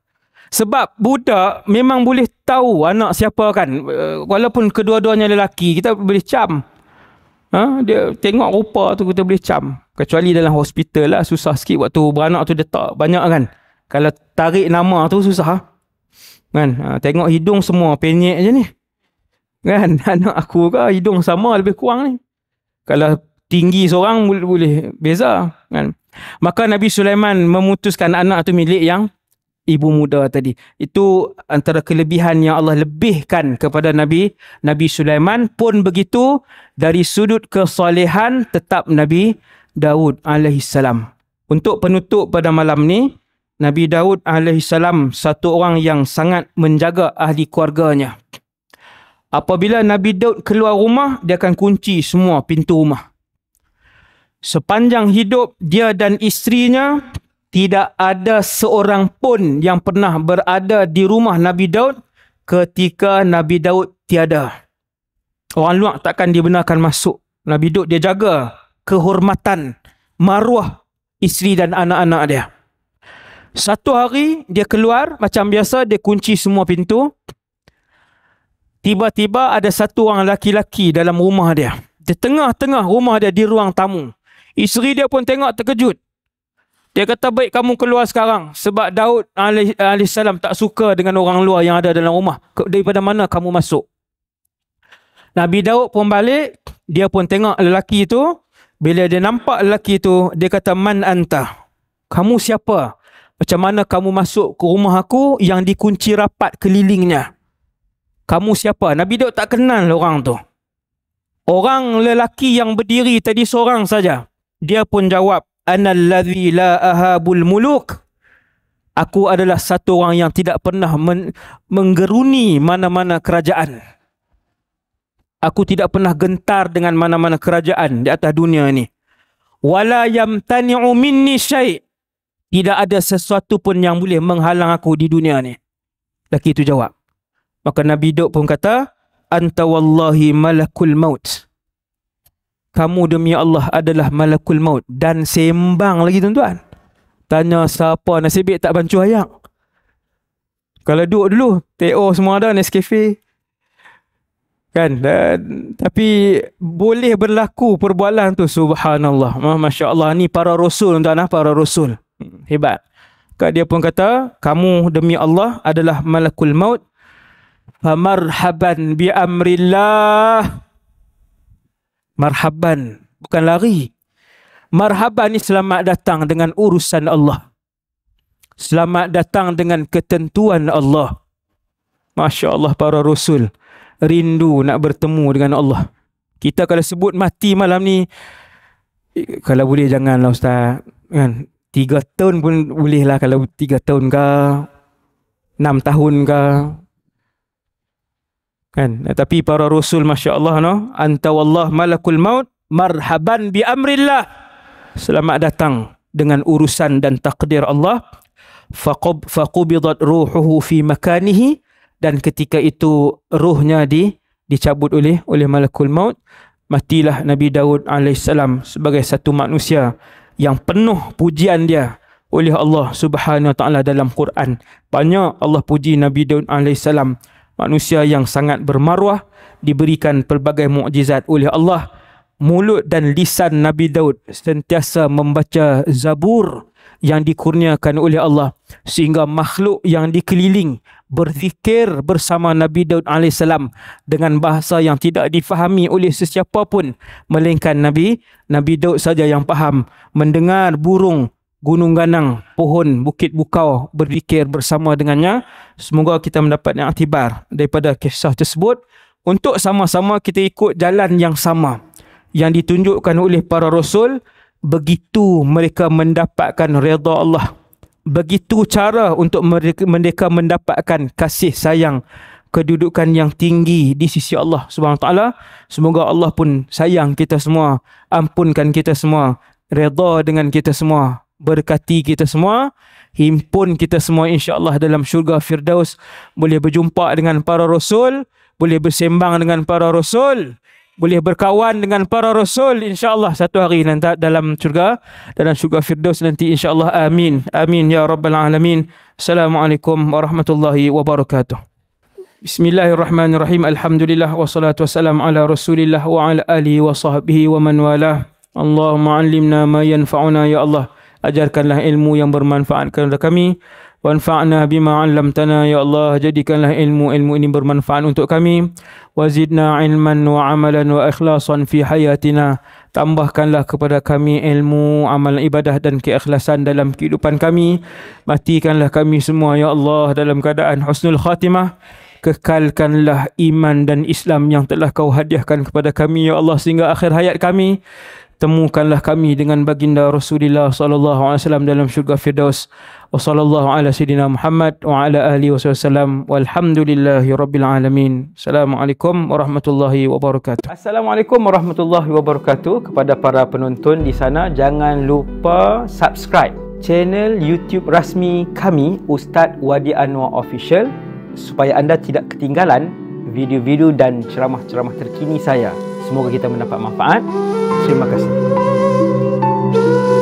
Sebab budak memang boleh tahu anak siapa kan. Eh, walaupun kedua-duanya lelaki, kita boleh cam. Ha? Dia tengok rupa tu kita boleh cam. Kecuali dalam hospital lah. Susah sikit waktu beranak tu detak banyak kan. Kalau tarik nama tu susah. Kan? Ha? tengok hidung semua penyek je ni. Kan? Anak aku ke hidung sama lebih kurang ni. Kalau tinggi seorang boleh, boleh beza. Kan? Maka Nabi Sulaiman memutuskan anak tu milik yang ibu muda tadi. Itu antara kelebihan yang Allah lebihkan kepada Nabi Nabi Sulaiman pun begitu dari sudut kesalehan tetap Nabi Daud alaihissalam. Untuk penutup pada malam ni, Nabi Daud alaihissalam satu orang yang sangat menjaga ahli keluarganya. Apabila Nabi Daud keluar rumah, dia akan kunci semua pintu rumah. Sepanjang hidup dia dan isterinya tidak ada seorang pun yang pernah berada di rumah Nabi Daud ketika Nabi Daud tiada. Orang luar takkan dibenarkan masuk. Nabi Daud dia jaga kehormatan maruah isteri dan anak-anak dia. Satu hari dia keluar macam biasa dia kunci semua pintu. Tiba-tiba ada satu orang laki-laki dalam rumah dia. Di tengah-tengah rumah dia di ruang tamu. Isteri dia pun tengok terkejut. Dia kata baik kamu keluar sekarang sebab Daud alaihissalam tak suka dengan orang luar yang ada dalam rumah. Daripada mana kamu masuk? Nabi Daud pun balik, dia pun tengok lelaki itu. Bila dia nampak lelaki itu, dia kata man anta? Kamu siapa? Macam mana kamu masuk ke rumah aku yang dikunci rapat kelilingnya? Kamu siapa? Nabi Daud tak kenal orang tu. Orang lelaki yang berdiri tadi seorang saja. Dia pun jawab, analladhi la ahabul muluk aku adalah satu orang yang tidak pernah men- menggeruni mana-mana kerajaan aku tidak pernah gentar dengan mana-mana kerajaan di atas dunia ini wala yamtani'u minni syai' tidak ada sesuatu pun yang boleh menghalang aku di dunia ini. Laki itu jawab. Maka Nabi Duk pun kata, Anta wallahi malakul maut kamu demi Allah adalah malakul maut dan sembang lagi tuan-tuan. Tanya siapa nasib tak bancuh ayak. Kalau duduk dulu, TO semua ada Nescafe. Kan? Dan, tapi boleh berlaku perbualan tu subhanallah. Masya Allah ni para rasul tuan-tuan, ah, para rasul. Hmm, hebat. Kak dia pun kata, kamu demi Allah adalah malakul maut. marhaban bi amrillah marhaban bukan lari marhaban ni selamat datang dengan urusan Allah selamat datang dengan ketentuan Allah Masya Allah para Rasul rindu nak bertemu dengan Allah kita kalau sebut mati malam ni kalau boleh janganlah Ustaz kan tiga tahun pun boleh lah kalau tiga tahun ke enam tahun ke kan eh, tapi para rasul masya-Allah no anta wallah malakul maut marhaban bi amrillah selamat datang dengan urusan dan takdir Allah faqub faqubidat ruhuhu fi makanihi dan ketika itu ruhnya di dicabut oleh oleh malakul maut matilah Nabi Daud alaihissalam sebagai satu manusia yang penuh pujian dia oleh Allah Subhanahu taala dalam Quran banyak Allah puji Nabi Daud alaihissalam manusia yang sangat bermaruah diberikan pelbagai mukjizat oleh Allah mulut dan lisan Nabi Daud sentiasa membaca zabur yang dikurniakan oleh Allah sehingga makhluk yang dikeliling berzikir bersama Nabi Daud AS dengan bahasa yang tidak difahami oleh sesiapa pun melainkan Nabi Nabi Daud saja yang faham mendengar burung gunung ganang, pohon, bukit bukau berfikir bersama dengannya. Semoga kita mendapat yang atibar daripada kisah tersebut untuk sama-sama kita ikut jalan yang sama yang ditunjukkan oleh para rasul begitu mereka mendapatkan reda Allah. Begitu cara untuk mereka mendapatkan kasih sayang kedudukan yang tinggi di sisi Allah Subhanahu taala. Semoga Allah pun sayang kita semua, ampunkan kita semua, reda dengan kita semua berkati kita semua himpun kita semua insyaallah dalam syurga firdaus boleh berjumpa dengan para rasul boleh bersembang dengan para rasul boleh berkawan dengan para rasul insyaallah satu hari nanti dalam syurga dalam syurga firdaus nanti insyaallah amin amin ya rabbal alamin assalamualaikum warahmatullahi wabarakatuh bismillahirrahmanirrahim alhamdulillah wassalatu wassalamu ala rasulillah wa ala alihi wa sahbihi wa man wala Allahumma alimna ma yanfa'una ya Allah Ajarkanlah ilmu yang bermanfaat kepada kami. Wanfa'na bima 'allamtana ya Allah jadikanlah ilmu ilmu ini bermanfaat untuk kami wazidna 'ilman wa 'amalan wa ikhlasan fi hayatina tambahkanlah kepada kami ilmu amal ibadah dan keikhlasan dalam kehidupan kami matikanlah kami semua ya Allah dalam keadaan husnul khatimah kekalkanlah iman dan Islam yang telah kau hadiahkan kepada kami ya Allah sehingga akhir hayat kami temukanlah kami dengan baginda Rasulullah sallallahu alaihi wasallam dalam syurga Firdaus. Wa ala sayidina Muhammad wa ala ahli Wasallam. sallam. alamin. Assalamualaikum warahmatullahi wabarakatuh. Assalamualaikum warahmatullahi wabarakatuh kepada para penonton di sana. Jangan lupa subscribe channel YouTube rasmi kami Ustaz Wadi Anwar Official supaya anda tidak ketinggalan video-video dan ceramah-ceramah terkini saya. Semoga kita mendapat manfaat. Terima kasih.